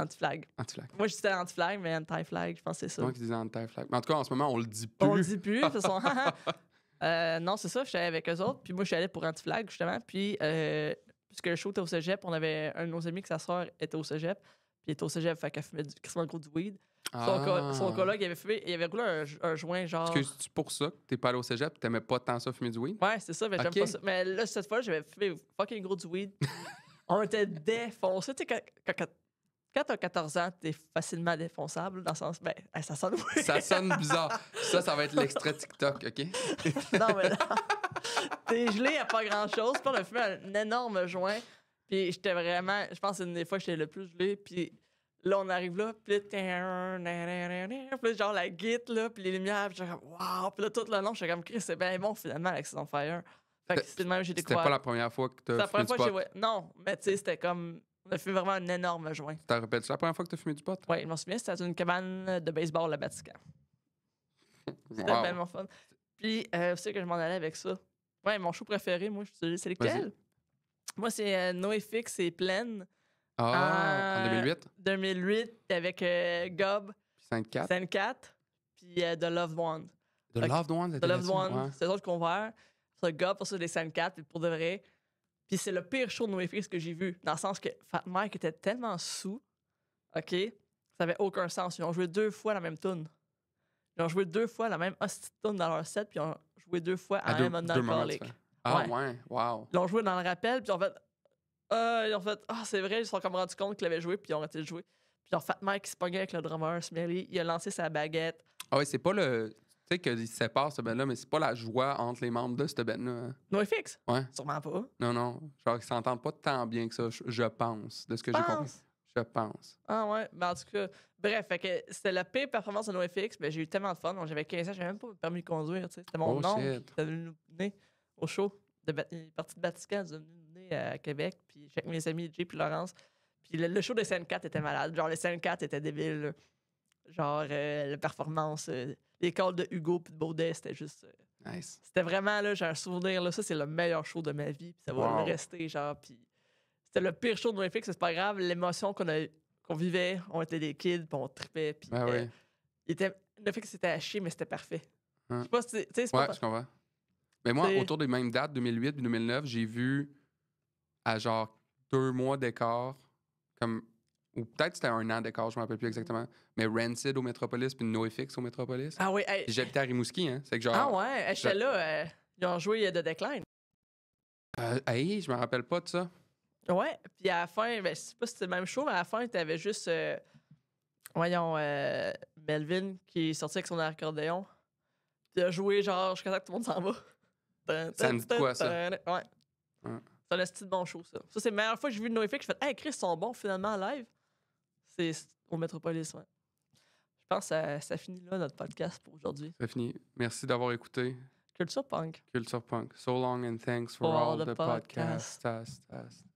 Anti-flag. Moi, je disais anti-flag, mais anti-flag, je pensais ça. Moi qui disais anti-flag. Mais en tout cas, en ce moment, on le dit plus. On le dit plus. de façon, euh, non, c'est ça, je suis allé avec eux autres. Puis moi, je suis allé pour anti-flag, justement. Puis, euh, puisque le show était au cégep, on avait un de nos amis que sa soeur était au cégep. Puis il était au cégep, fait qu'elle fumait du gros du weed. Ah. Son, collègue, il avait, fumé, il avait roulé un, joint genre. Est-ce que c'est pour ça que t'es pas allé au cégep? T'aimais pas tant ça fumer du weed? Ouais, c'est ça, mais j'aime pas ça. Mais là, cette fois, j'avais fumé fucking gros du weed. on était défoncés. Tu sais, quand quand t'as 14 ans, t'es facilement défonçable, dans le sens, ben, ça sonne Ça sonne bizarre. ça, ça va être l'extrait TikTok, OK? non, mais non. T'es gelé à pas grand-chose. Puis on a fumé un énorme joint. Puis j'étais vraiment... Je pense que c'est une des fois que j'étais le plus gelé. Puis là, on arrive là, puis là, genre la guite, là, puis les lumières, puis Puis là, tout le long, j'étais comme « Chris, c'est bien bon, finalement, avec on Fire ». Fait que c'est même C'était pas la première fois que t'as fumé que j'ai. Non, mais tu sais, c'était comme on a fait vraiment un énorme joint. Tu t'en rappelles ça, la première fois que tu as fumé du pot? Oui, je m'en souviens, c'était dans une cabane de baseball à Vatican. C'était tellement fun. Puis, euh, sais que je m'en allais avec ça. Ouais, mon show préféré, moi, je c'est lequel? Moi, c'est euh, et Plaine. Ah, en, 2008? Euh, 2008, avec Gob. Euh, Gob. Puis 54. 54. Puis euh, The Loved One. The Loved One, The Loved One, c'est ça qu'on voit. C'est Gob pour ça, des 54, puis pour de vrai. Puis c'est le pire show de NoFX que j'ai vu, dans le sens que Fat Mike était tellement sous, OK, ça avait aucun sens. Ils ont joué deux fois la même tune. Ils ont joué deux fois la même hostie tune dans leur set, puis ils ont joué deux fois à I'm an Alcoholic. Ah ouais. wow. Ils l'ont joué dans le rappel, puis en fait, euh, ils ont fait Ah, c'est vrai, ils se sont comme rendus compte qu'ils l'avaient joué, puis ils ont arrêté de jouer. Puis genre, Fat Mike se pognait avec le drummer, Smelly, il a lancé sa baguette. Ah ouais, c'est pas le. Tu sais qu'ils séparent ce ben là mais c'est pas la joie entre les membres de ce ben. là NoFX? Ouais. Sûrement pas. Non, non. Genre, ils s'entendent pas tant bien que ça, je, pense, de ce que j'ai compris. Je pense. Ah ouais, ben en tout cas, bref, fait que c'était la pire performance de NoFX, mais ben, j'ai eu tellement de fun. j'avais 15 ans, j'avais même pas le permis de conduire, tu sais. C'était mon oh, nom, oncle est venu nous mener au show. De, il est parti de Vatican, il est venu nous mener à Québec, puis avec mes amis Jay puis Laurence. Puis le, show de scène 4 était malade. Genre, le scène 4 était débile. Genre, euh, la performance, euh, L'école de Hugo et de Baudet, c'était juste. Euh, nice. C'était vraiment, là, j'ai un souvenir, là, ça, c'est le meilleur show de ma vie, ça va me rester, genre, puis c'était le pire show de Netflix, c'est pas grave, l'émotion qu'on a qu'on vivait, on était des kids, puis on tripait, puis. Ah oui. c'était à chier, mais c'était parfait. Hein. Je sais pas si. Tu sais, ouais, je comprends. Mais ben moi, autour des mêmes dates, 2008 2009, j'ai vu à genre deux mois d'écart, comme ou peut-être c'était un an d'écart, je ne me rappelle plus exactement, mais Rancid au Metropolis puis NoFX au Metropolis. Ah oui. J'habitais à Rimouski, hein. C'est que genre. Ah ouais, j'étais là. ils ont joué de Decline. ah hey, je me rappelle pas de ça. Ouais, puis à la fin, ben, je sais pas si c'était le même show, mais à la fin, t'avais juste. Euh, voyons, euh, Melvin qui est sorti avec son accordéon. Puis a joué genre jusqu'à ce que tout le monde s'en va. ça me dit quoi, ça? Ouais. Ah. ça C'est un style de bon show, ça. Ça, c'est la meilleure fois que j'ai vu NoFX. Je fais, hey, Chris, ils sont bons finalement en live. C'est au Métropolis, ouais. Je pense que ça, ça finit là notre podcast pour aujourd'hui. Ça finit. Merci d'avoir écouté. Culture Punk. Culture Punk. So long and thanks for, all, the, podcasts.